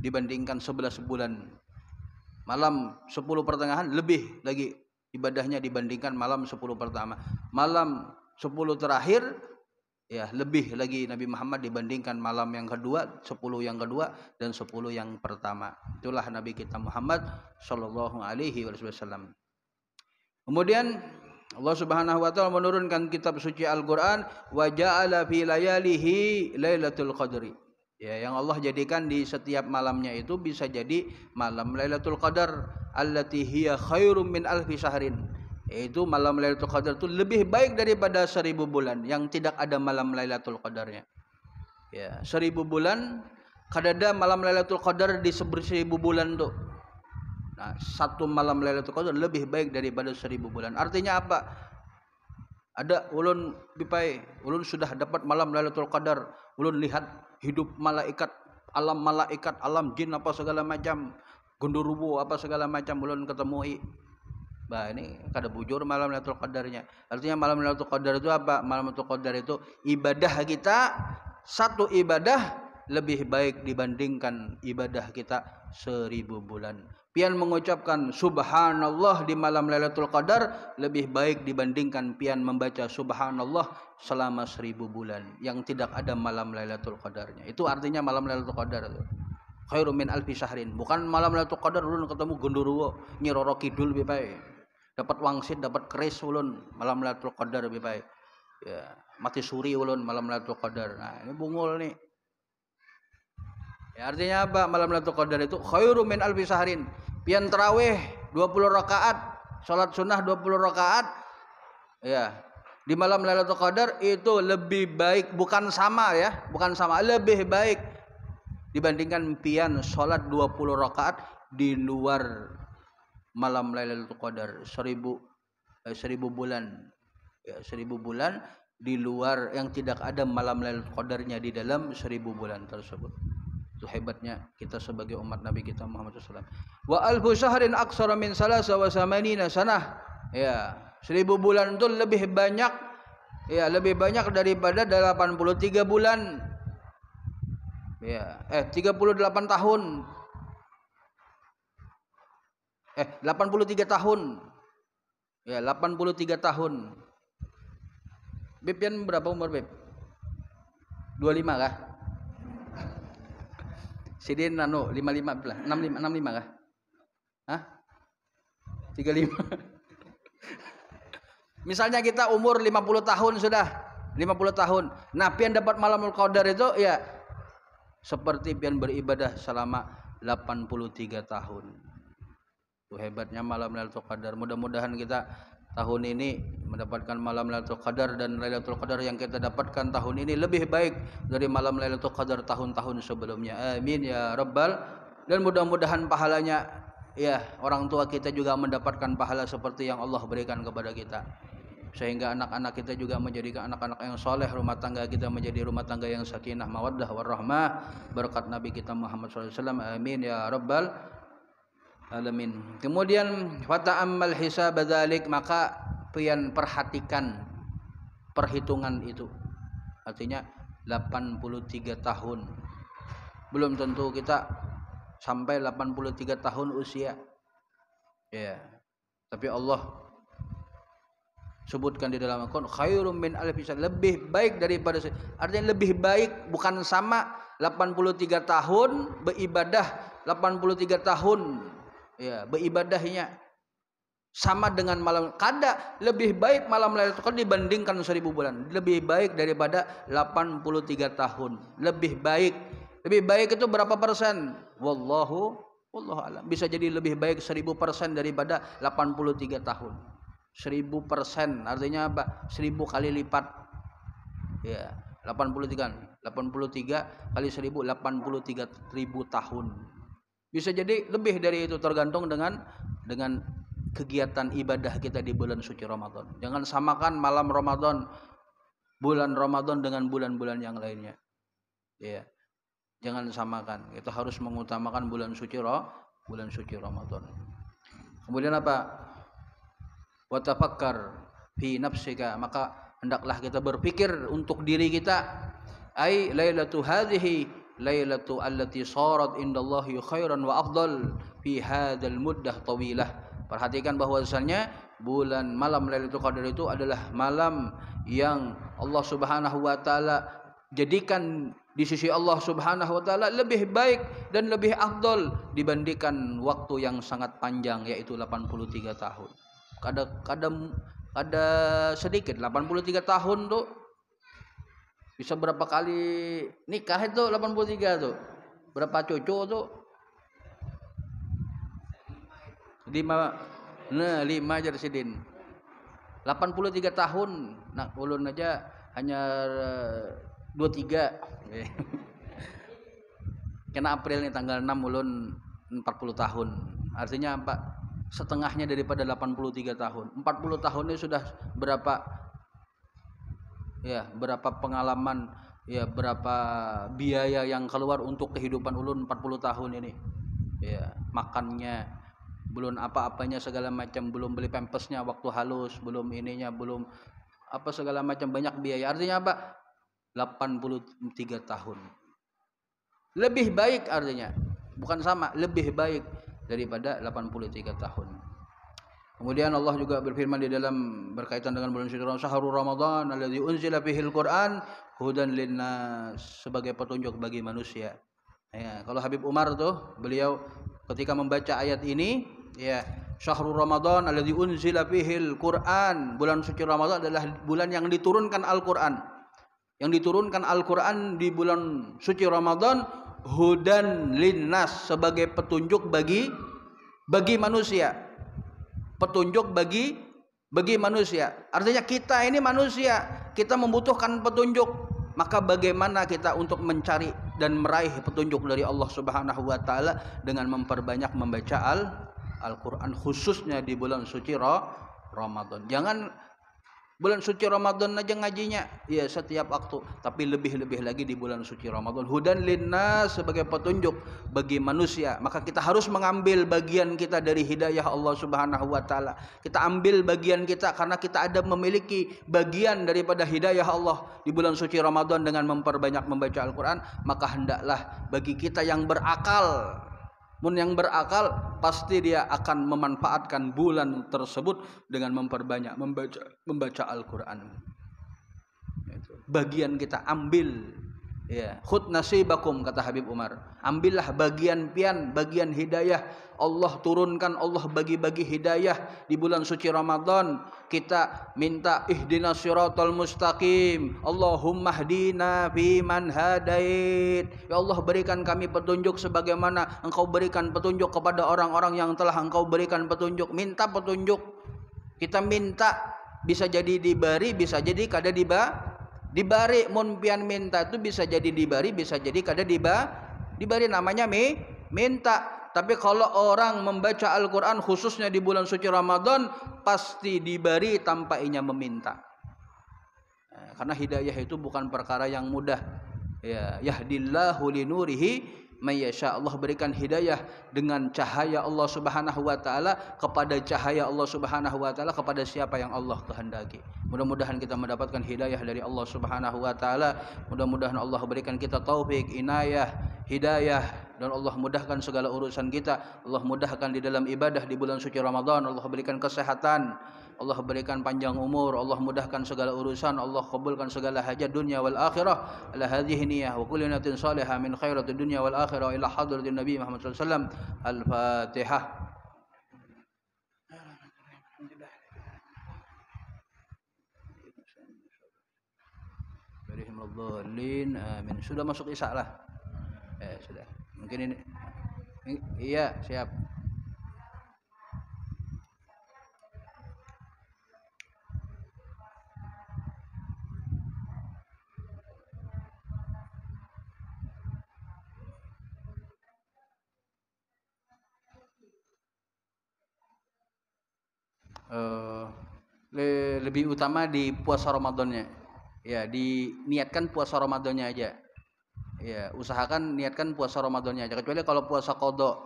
dibandingkan 11 bulan malam 10 pertengahan lebih lagi ibadahnya dibandingkan malam 10 pertama malam 10 terakhir ya lebih lagi Nabi Muhammad dibandingkan malam yang kedua 10 yang kedua dan 10 yang pertama itulah Nabi kita Muhammad Shallallahu Alaihi Wasallam kemudian Allah Subhanahu wa taala menurunkan kitab suci Al-Qur'an wa ja'ala fi layalihi lailatul qadri Ya, yang Allah jadikan di setiap malamnya itu bisa jadi malam Lailatul Qadar allati hiya khairum min alfi syahrin. Itu malam Lailatul Qadar itu lebih baik daripada seribu bulan yang tidak ada malam Lailatul Qadarnya. Ya, seribu bulan kadada malam Lailatul Qadar di seribu bulan tuh. Nah, satu malam Lailatul Qadar lebih baik daripada seribu bulan. Artinya apa? Ada ulun pipai, ulun sudah dapat malam Lailatul Qadar, ulun lihat hidup malaikat, alam malaikat, alam jin apa segala macam, gundurubu apa segala macam belum ketemu. Bah ini kada bujur malam Lailatul Qadarnya. Artinya malam Lailatul Qadar itu apa? Malam Lailatul Qadar itu ibadah kita satu ibadah lebih baik dibandingkan ibadah kita seribu bulan. Pian mengucapkan subhanallah di malam Lailatul Qadar lebih baik dibandingkan pian membaca subhanallah selama seribu bulan yang tidak ada malam Lailatul Qadarnya. Itu artinya malam Lailatul Qadar itu. Khairu min alfi syahrin. Bukan malam Lailatul Qadar ulun ketemu gundurwo nyiroro kidul lebih baik. Dapat wangsit, dapat keris ulun malam Lailatul Qadar lebih baik. Ya, mati suri ulun malam Lailatul Qadar. Nah, ini bungul nih Ya, artinya apa? Malam Lailatul Qadar itu khairu min alfi sahrin. Pian tarawih 20 rakaat, salat sunnah 20 rakaat. Ya. Di malam Lailatul Qadar itu lebih baik bukan sama ya, bukan sama, lebih baik dibandingkan pian salat 20 rakaat di luar malam Lailatul Qadar seribu eh, seribu bulan ya, seribu bulan di luar yang tidak ada malam Lailatul Qadarnya di dalam seribu bulan tersebut itu hebatnya kita sebagai umat Nabi kita Muhammad SAW wa alfu syahrin aksara min salasa wa samanina sanah ya seribu bulan itu lebih banyak ya lebih banyak daripada 83 bulan ya eh 38 tahun eh 83 tahun ya 83 tahun Beb berapa umur Beb 25 kah lima nano 55 belah, 65 65 kah? Hah? 35. Misalnya kita umur 50 tahun sudah, 50 tahun. Nah, pian dapat malamul qadar itu ya seperti pian beribadah selama 83 tahun. Itu hebatnya malam Lailatul Qadar. Mudah-mudahan kita tahun ini mendapatkan malam Lailatul Qadar dan Lailatul Qadar yang kita dapatkan tahun ini lebih baik dari malam Lailatul Qadar tahun-tahun sebelumnya. Amin ya rabbal dan mudah-mudahan pahalanya ya orang tua kita juga mendapatkan pahala seperti yang Allah berikan kepada kita. Sehingga anak-anak kita juga menjadikan anak-anak yang soleh Rumah tangga kita menjadi rumah tangga yang sakinah Mawaddah warahmah Berkat Nabi kita Muhammad SAW Amin ya Rabbal alamin. Kemudian ammal hisab dzalik maka pian perhatikan perhitungan itu. Artinya 83 tahun. Belum tentu kita sampai 83 tahun usia. Ya. Yeah. Tapi Allah sebutkan di dalam Al-Qur'an khairum min alfi lebih baik daripada artinya lebih baik bukan sama 83 tahun beribadah 83 tahun ya beribadahnya sama dengan malam kada lebih baik malam Lailatul Qadar dibandingkan seribu bulan lebih baik daripada 83 tahun lebih baik lebih baik itu berapa persen wallahu wallahu alam bisa jadi lebih baik 1000 persen daripada 83 tahun 1000 persen artinya apa 1000 kali lipat ya 83 83 kali 1000 83 ribu tahun bisa jadi lebih dari itu tergantung dengan dengan kegiatan ibadah kita di bulan suci Ramadan. Jangan samakan malam Ramadan bulan Ramadan dengan bulan-bulan yang lainnya. Ya. Jangan samakan. Kita harus mengutamakan bulan suci Ra, bulan suci Ramadan. Kemudian apa? Watafakkar fi nafsika, maka hendaklah kita berpikir untuk diri kita ai lailatu hadhihi lailatu allati sarat indallahi khairan wa afdal fi hadzal muddah tawilah perhatikan bahwasannya bulan malam Lailatul Qadar itu adalah malam yang Allah Subhanahu wa taala jadikan di sisi Allah Subhanahu wa taala lebih baik dan lebih afdal dibandingkan waktu yang sangat panjang yaitu 83 tahun. Kada kada kada sedikit 83 tahun tuh bisa berapa kali nikah itu 83 tuh berapa cucu tuh lima nah lima jadi sidin 83 tahun nak ulun aja hanya 23 eh, kena April nih tanggal 6 ulun 40 tahun artinya apa setengahnya daripada 83 tahun 40 tahun ini sudah berapa ya berapa pengalaman ya berapa biaya yang keluar untuk kehidupan ulun 40 tahun ini ya makannya belum apa-apanya segala macam belum beli pempesnya waktu halus belum ininya belum apa segala macam banyak biaya artinya apa 83 tahun lebih baik artinya bukan sama lebih baik daripada 83 tahun Kemudian Allah juga berfirman di dalam berkaitan dengan bulan suci Ramadan, "Syahrul Ramadan alladzi unzila fihil Qur'an hudan linnas" sebagai petunjuk bagi manusia. Ya, kalau Habib Umar tuh beliau ketika membaca ayat ini, ya, "Syahrul Ramadan alladzi unzila fihil Qur'an", bulan suci Ramadan adalah bulan yang diturunkan Al-Qur'an. Yang diturunkan Al-Qur'an di bulan suci Ramadan hudan linnas sebagai petunjuk bagi bagi manusia petunjuk bagi bagi manusia. Artinya kita ini manusia, kita membutuhkan petunjuk. Maka bagaimana kita untuk mencari dan meraih petunjuk dari Allah Subhanahu wa taala dengan memperbanyak membaca Al-Qur'an khususnya di bulan suci Ramadan. Jangan Bulan suci Ramadan aja ngajinya. Ya setiap waktu. Tapi lebih-lebih lagi di bulan suci Ramadan. Hudan linnas sebagai petunjuk bagi manusia. Maka kita harus mengambil bagian kita dari hidayah Allah subhanahu wa ta'ala. Kita ambil bagian kita karena kita ada memiliki bagian daripada hidayah Allah di bulan suci Ramadan dengan memperbanyak membaca Al-Quran. Maka hendaklah bagi kita yang berakal Mun yang berakal pasti dia akan memanfaatkan bulan tersebut dengan memperbanyak membaca membaca Al-Qur'an. Bagian kita ambil Ya, khud nasibakum kata Habib Umar. Ambillah bagian pian, bagian hidayah. Allah turunkan, Allah bagi-bagi hidayah di bulan suci Ramadan. Kita minta ihdina siratal mustaqim. Allahumma hdina fi man hadait. Ya Allah berikan kami petunjuk sebagaimana Engkau berikan petunjuk kepada orang-orang yang telah Engkau berikan petunjuk. Minta petunjuk. Kita minta bisa jadi diberi, bisa jadi kada diba Dibari mumpian minta itu bisa jadi dibari, bisa jadi kada diba. Dibari namanya mi, minta. Tapi kalau orang membaca Al-Quran khususnya di bulan suci Ramadan, pasti dibari tanpa inya meminta. Eh, karena hidayah itu bukan perkara yang mudah. Ya, yahdillahu linurihi mayyasha Allah berikan hidayah dengan cahaya Allah Subhanahu wa taala kepada cahaya Allah Subhanahu wa taala kepada siapa yang Allah kehendaki. Mudah-mudahan kita mendapatkan hidayah dari Allah Subhanahu wa taala. Mudah-mudahan Allah berikan kita taufik, inayah, hidayah dan Allah mudahkan segala urusan kita. Allah mudahkan di dalam ibadah di bulan suci Ramadan. Allah berikan kesehatan Allah berikan panjang umur, Allah mudahkan segala urusan, Allah kabulkan segala hajat dunia wal akhirah. Ala hadhihi niyyah wa kulli niyatin salihah min khairati dunya wal akhirah ila hadratin Nabi Muhammad sallallahu alaihi wasallam. Al-Fatihah. Barihimul Amin. Sudah masuk Isya lah. Ya, eh, sudah. Mungkin ini Iya, siap. Eh, le lebih utama di puasa Ramadannya ya diniatkan puasa Ramadannya aja ya usahakan niatkan puasa Ramadannya aja kecuali kalau puasa kodok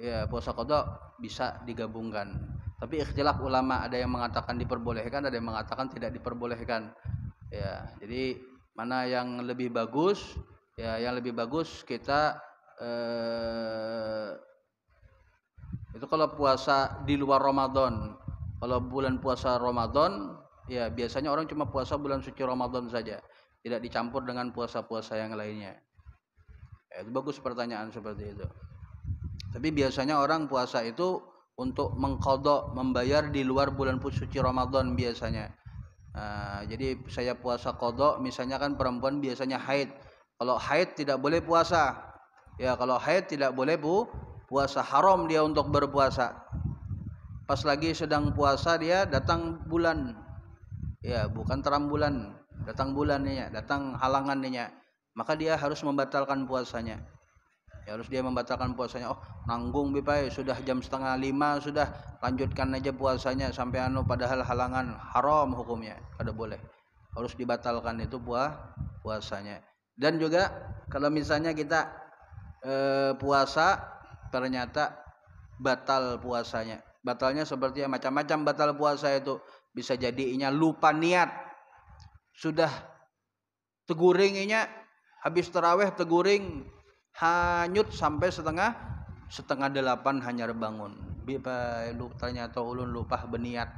ya puasa kodok bisa digabungkan tapi ikhtilaf ulama ada yang mengatakan diperbolehkan ada yang mengatakan tidak diperbolehkan ya jadi mana yang lebih bagus ya yang lebih bagus kita eh, itu kalau puasa di luar Ramadan. Kalau bulan puasa Ramadan, ya biasanya orang cuma puasa bulan suci Ramadan saja, tidak dicampur dengan puasa-puasa yang lainnya. Ya, itu bagus pertanyaan seperti itu. Tapi biasanya orang puasa itu untuk mengkodok, membayar di luar bulan suci Ramadan biasanya. Nah, jadi saya puasa kodok, misalnya kan perempuan biasanya haid. Kalau haid tidak boleh puasa. Ya kalau haid tidak boleh bu, puasa haram dia untuk berpuasa pas lagi sedang puasa dia datang bulan ya bukan terang bulan datang bulannya datang halangannya maka dia harus membatalkan puasanya ya harus dia membatalkan puasanya oh nanggung bipai sudah jam setengah lima sudah lanjutkan aja puasanya sampai anu padahal halangan haram hukumnya kada boleh harus dibatalkan itu puah puasanya dan juga kalau misalnya kita e, puasa ternyata batal puasanya. Batalnya seperti macam-macam batal puasa itu bisa jadi jadinya lupa niat. Sudah teguring inya, habis teraweh teguring hanyut sampai setengah setengah delapan hanya bangun. ternyata ulun lupa berniat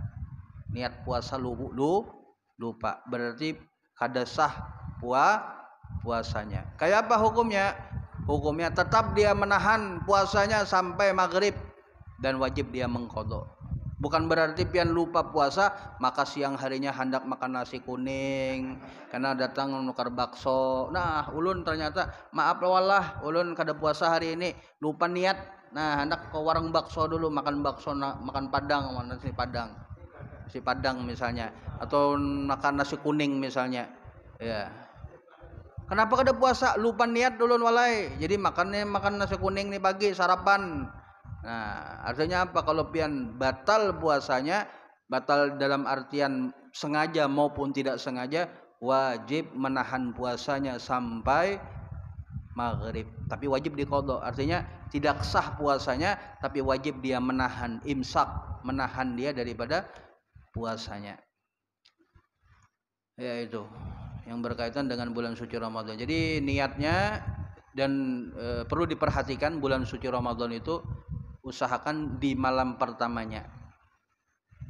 niat puasa lu, lu lupa berarti kada sah puasanya. Kayak apa hukumnya? hukumnya tetap dia menahan puasanya sampai maghrib dan wajib dia mengkodok bukan berarti pian lupa puasa maka siang harinya hendak makan nasi kuning karena datang menukar bakso nah ulun ternyata maaf walah ulun kada puasa hari ini lupa niat nah hendak ke warung bakso dulu makan bakso makan padang si padang si padang misalnya atau makan nasi kuning misalnya ya Kenapa kada puasa? Lupa niat dulu walai. Jadi makannya makan nasi kuning nih pagi sarapan. Nah, artinya apa? Kalau pian batal puasanya, batal dalam artian sengaja maupun tidak sengaja, wajib menahan puasanya sampai maghrib. Tapi wajib dikodo. Artinya tidak sah puasanya, tapi wajib dia menahan imsak, menahan dia daripada puasanya. Ya itu yang berkaitan dengan bulan suci Ramadan. Jadi niatnya dan e, perlu diperhatikan bulan suci Ramadan itu usahakan di malam pertamanya.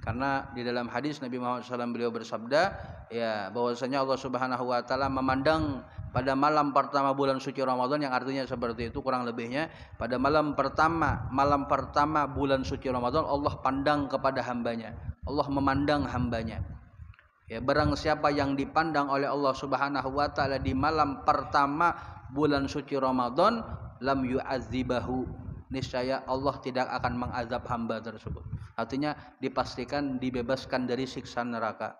Karena di dalam hadis Nabi Muhammad SAW beliau bersabda, ya bahwasanya Allah Subhanahu Wa Taala memandang pada malam pertama bulan suci Ramadan yang artinya seperti itu kurang lebihnya pada malam pertama malam pertama bulan suci Ramadan Allah pandang kepada hambanya Allah memandang hambanya Ya, barang siapa yang dipandang oleh Allah Subhanahu wa taala di malam pertama bulan suci Ramadan lam yu'azibahu niscaya Allah tidak akan mengazab hamba tersebut. Artinya dipastikan dibebaskan dari siksa neraka.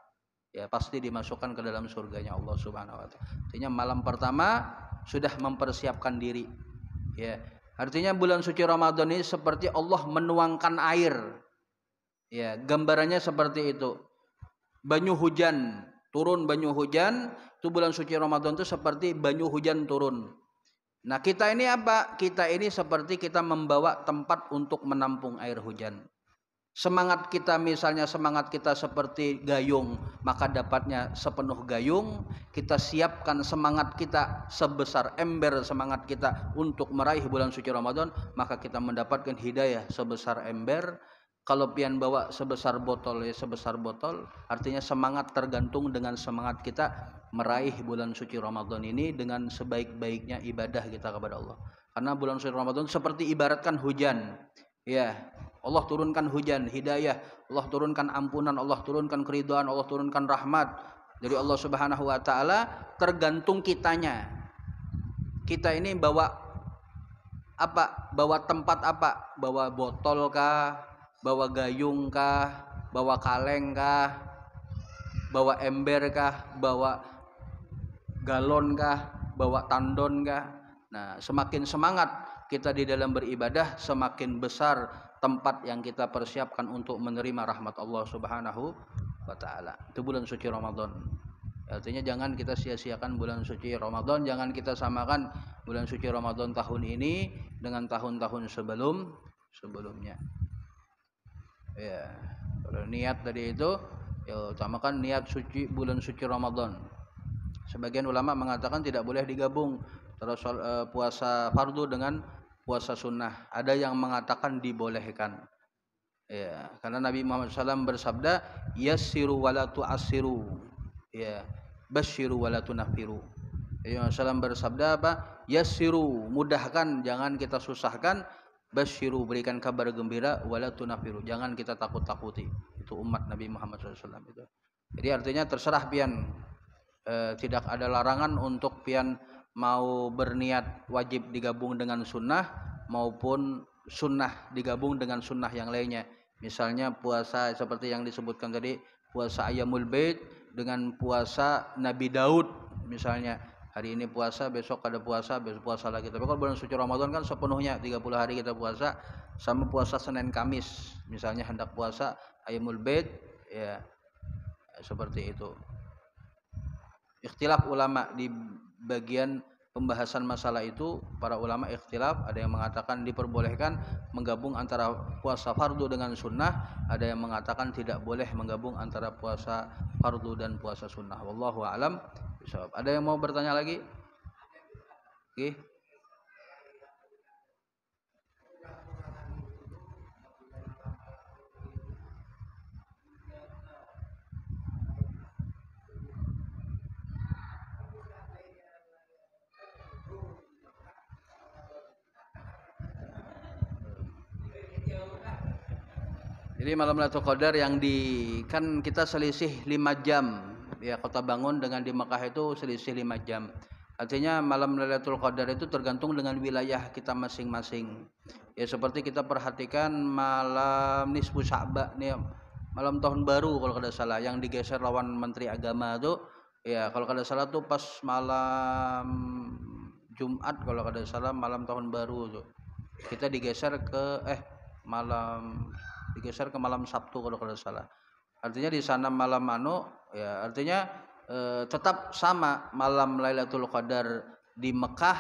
Ya, pasti dimasukkan ke dalam surganya Allah Subhanahu wa taala. Artinya malam pertama sudah mempersiapkan diri. Ya. Artinya bulan suci Ramadan ini seperti Allah menuangkan air. Ya, gambarannya seperti itu banyu hujan turun banyu hujan itu bulan suci Ramadan itu seperti banyu hujan turun nah kita ini apa kita ini seperti kita membawa tempat untuk menampung air hujan semangat kita misalnya semangat kita seperti gayung maka dapatnya sepenuh gayung kita siapkan semangat kita sebesar ember semangat kita untuk meraih bulan suci Ramadan maka kita mendapatkan hidayah sebesar ember kalau pian bawa sebesar botol ya sebesar botol artinya semangat tergantung dengan semangat kita meraih bulan suci Ramadan ini dengan sebaik-baiknya ibadah kita kepada Allah karena bulan suci Ramadan seperti ibaratkan hujan ya Allah turunkan hujan hidayah Allah turunkan ampunan Allah turunkan keriduan Allah turunkan rahmat jadi Allah Subhanahu wa taala tergantung kitanya kita ini bawa apa bawa tempat apa bawa botol kah bawa gayung kah bawa kaleng kah bawa ember kah bawa galon kah bawa tandon kah nah semakin semangat kita di dalam beribadah semakin besar tempat yang kita persiapkan untuk menerima rahmat Allah Subhanahu wa taala. Itu bulan suci Ramadan. Artinya jangan kita sia-siakan bulan suci Ramadan, jangan kita samakan bulan suci Ramadan tahun ini dengan tahun-tahun sebelum sebelumnya ya kalau niat tadi itu ya utamakan niat suci bulan suci Ramadan sebagian ulama mengatakan tidak boleh digabung terus uh, puasa fardu dengan puasa sunnah ada yang mengatakan dibolehkan ya karena Nabi Muhammad SAW bersabda yasiru walatu asiru ya basiru walatu nafiru Nabi Muhammad SAW bersabda apa yasiru mudahkan jangan kita susahkan basyiru berikan kabar gembira wala tunafiru jangan kita takut-takuti itu umat Nabi Muhammad SAW itu jadi artinya terserah pian e, tidak ada larangan untuk pian mau berniat wajib digabung dengan sunnah maupun sunnah digabung dengan sunnah yang lainnya misalnya puasa seperti yang disebutkan tadi puasa ayamul bait dengan puasa Nabi Daud misalnya hari ini puasa besok ada puasa besok puasa lagi tapi kalau bulan suci Ramadan kan sepenuhnya 30 hari kita puasa sama puasa Senin Kamis misalnya hendak puasa ayamul bait ya seperti itu ikhtilaf ulama di bagian pembahasan masalah itu para ulama ikhtilaf ada yang mengatakan diperbolehkan menggabung antara puasa fardu dengan sunnah ada yang mengatakan tidak boleh menggabung antara puasa fardu dan puasa sunnah wallahu alam sob. Ada yang mau bertanya lagi? Oke. Okay. Jadi malam Lailatul Qadar yang di kan kita selisih 5 jam ya kota bangun dengan di Mekah itu selisih 5 jam. Artinya malam Lailatul Qadar itu tergantung dengan wilayah kita masing-masing. Ya seperti kita perhatikan malam Nisfu Sya'ban nih malam tahun baru kalau kada salah yang digeser lawan menteri agama itu ya kalau kada salah tuh pas malam Jumat kalau kada salah malam tahun baru tuh. Kita digeser ke eh malam digeser ke malam Sabtu kalau kada salah. Artinya di sana malam anu ya artinya e, tetap sama malam Lailatul Qadar di Mekah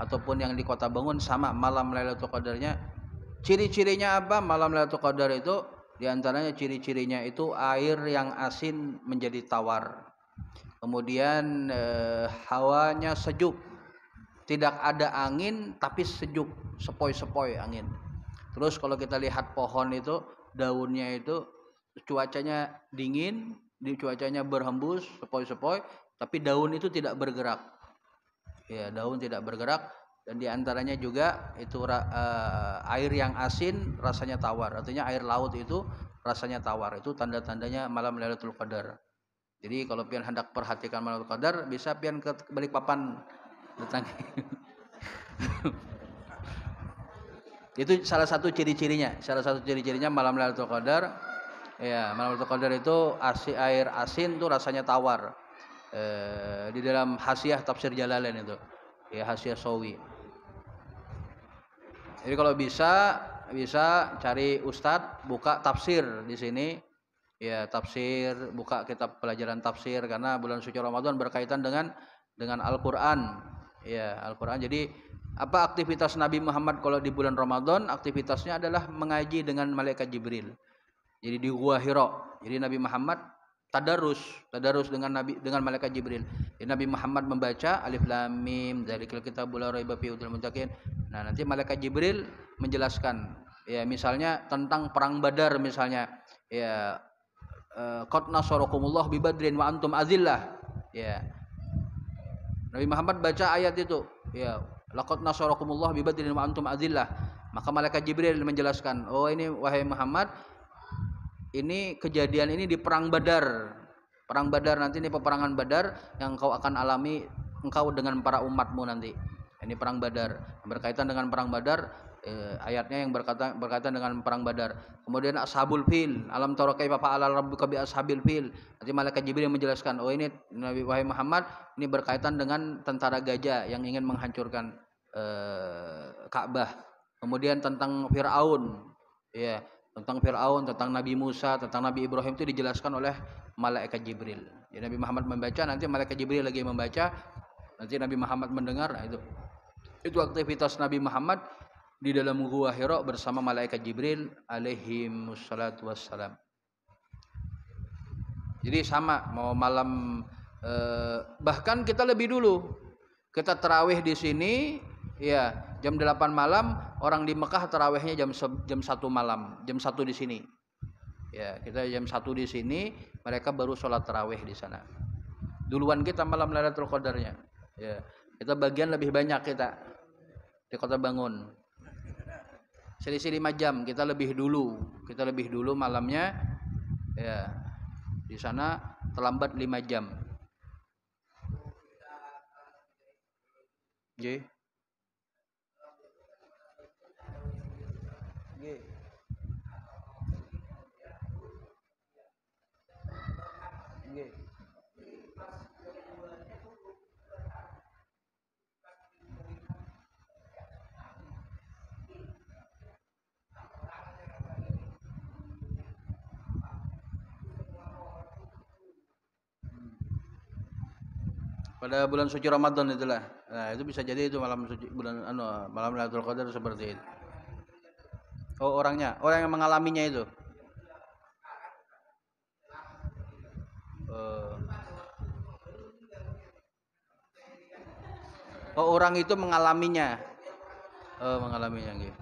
ataupun yang di kota bangun sama malam Lailatul Qadarnya ciri-cirinya apa malam Lailatul Qadar itu diantaranya ciri-cirinya itu air yang asin menjadi tawar kemudian e, hawanya sejuk tidak ada angin tapi sejuk sepoi-sepoi angin terus kalau kita lihat pohon itu daunnya itu cuacanya dingin di cuacanya berhembus sepoi-sepoi tapi daun itu tidak bergerak ya daun tidak bergerak dan diantaranya juga itu uh, air yang asin rasanya tawar artinya air laut itu rasanya tawar itu tanda-tandanya malam Lailatul Qadar jadi kalau pian hendak perhatikan malam Lailatul Qadar bisa pian ke balik papan datang itu salah satu ciri-cirinya salah satu ciri-cirinya malam Lailatul Qadar Ya, malam untuk Qadar itu asi, air asin tuh rasanya tawar. E, di dalam hasiah tafsir Jalalain itu. Ya, hasiah sawi. Jadi kalau bisa bisa cari ustadz buka tafsir di sini ya tafsir buka kitab pelajaran tafsir karena bulan suci Ramadan berkaitan dengan dengan Al-Qur'an ya Al-Qur'an jadi apa aktivitas Nabi Muhammad kalau di bulan Ramadan aktivitasnya adalah mengaji dengan malaikat Jibril jadi di gua Hiro. Jadi Nabi Muhammad tadarus, tadarus dengan Nabi dengan malaikat Jibril. Jadi Nabi Muhammad membaca Alif Lam Mim dari kitabul bulan raiba fihi hudal Muntakin. Nah, nanti malaikat Jibril menjelaskan ya misalnya tentang perang Badar misalnya ya eh, qad nasarakumullah bi badrin wa antum azillah ya Nabi Muhammad baca ayat itu ya laqad nasarakumullah bi badrin wa antum azillah maka malaikat Jibril menjelaskan oh ini wahai Muhammad ini kejadian ini di perang Badar. Perang Badar nanti ini peperangan Badar yang engkau akan alami engkau dengan para umatmu nanti. Ini perang Badar. berkaitan dengan perang Badar eh, ayatnya yang berkata, berkaitan dengan perang Badar. Kemudian Ashabul Fil, alam tarakai kaifa ala rabbu kabi ashabil fil. Nanti malaikat Jibril yang menjelaskan, oh ini Nabi wahai Muhammad ini berkaitan dengan tentara gajah yang ingin menghancurkan eh, Ka'bah. Kemudian tentang Firaun. Ya, yeah tentang Fir'aun, tentang Nabi Musa, tentang Nabi Ibrahim itu dijelaskan oleh malaikat Jibril. Jadi Nabi Muhammad membaca, nanti malaikat Jibril lagi membaca, nanti Nabi Muhammad mendengar, nah itu. Itu aktivitas Nabi Muhammad di dalam gua Hira bersama malaikat Jibril alaihi wassalatu wassalam. Jadi sama mau malam eh, bahkan kita lebih dulu. Kita terawih di sini ya Jam 8 malam orang di Mekah terawihnya jam jam 1 malam, jam 1 di sini. Ya, kita jam 1 di sini, mereka baru sholat terawih di sana. Duluan kita malam Lailatul Qadarnya. Ya, kita bagian lebih banyak kita di kota bangun. Selisih 5 jam kita lebih dulu, kita lebih dulu malamnya. Ya, di sana terlambat 5 jam. Jadi pada bulan suci Ramadan itulah. Nah, itu bisa jadi itu malam suci bulan anu, malam Lailatul Qadar seperti itu. Oh, orangnya, orang yang mengalaminya itu. Eh. Oh, orang itu mengalaminya. Oh, mengalaminya gitu.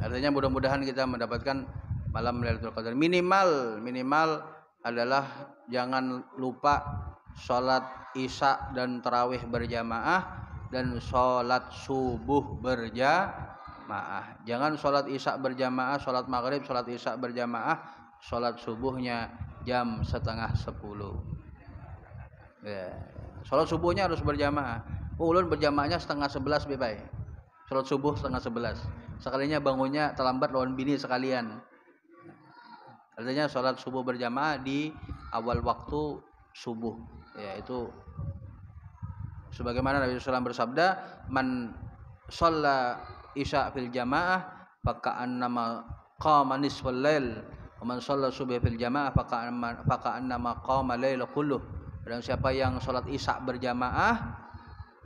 Artinya mudah-mudahan kita mendapatkan malam Lailatul Qadar. Minimal minimal adalah jangan lupa sholat isya dan terawih berjamaah dan sholat subuh berjamaah. Jangan sholat isya berjamaah, sholat maghrib, sholat isya berjamaah, sholat subuhnya jam setengah sepuluh. Ya. Sholat subuhnya harus berjamaah. Ulun berjamaahnya setengah sebelas lebih baik. Sholat subuh setengah sebelas. Sekalinya bangunnya terlambat lawan bini sekalian artinya sholat subuh berjamaah di awal waktu subuh ya itu sebagaimana Nabi SAW bersabda man sholla isya fil jamaah pakaan nama qama nisfal lail man sholla subuh fil jamaah pakaan nama qama lail kulluh dan siapa yang sholat isya berjamaah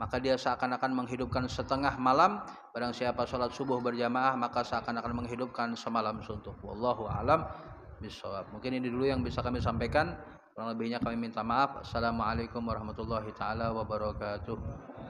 maka dia seakan-akan menghidupkan setengah malam barang siapa sholat subuh berjamaah maka seakan-akan menghidupkan semalam suntuk wallahu alam bisawab. Mungkin ini dulu yang bisa kami sampaikan. Kurang lebihnya kami minta maaf. Assalamualaikum warahmatullahi taala wabarakatuh.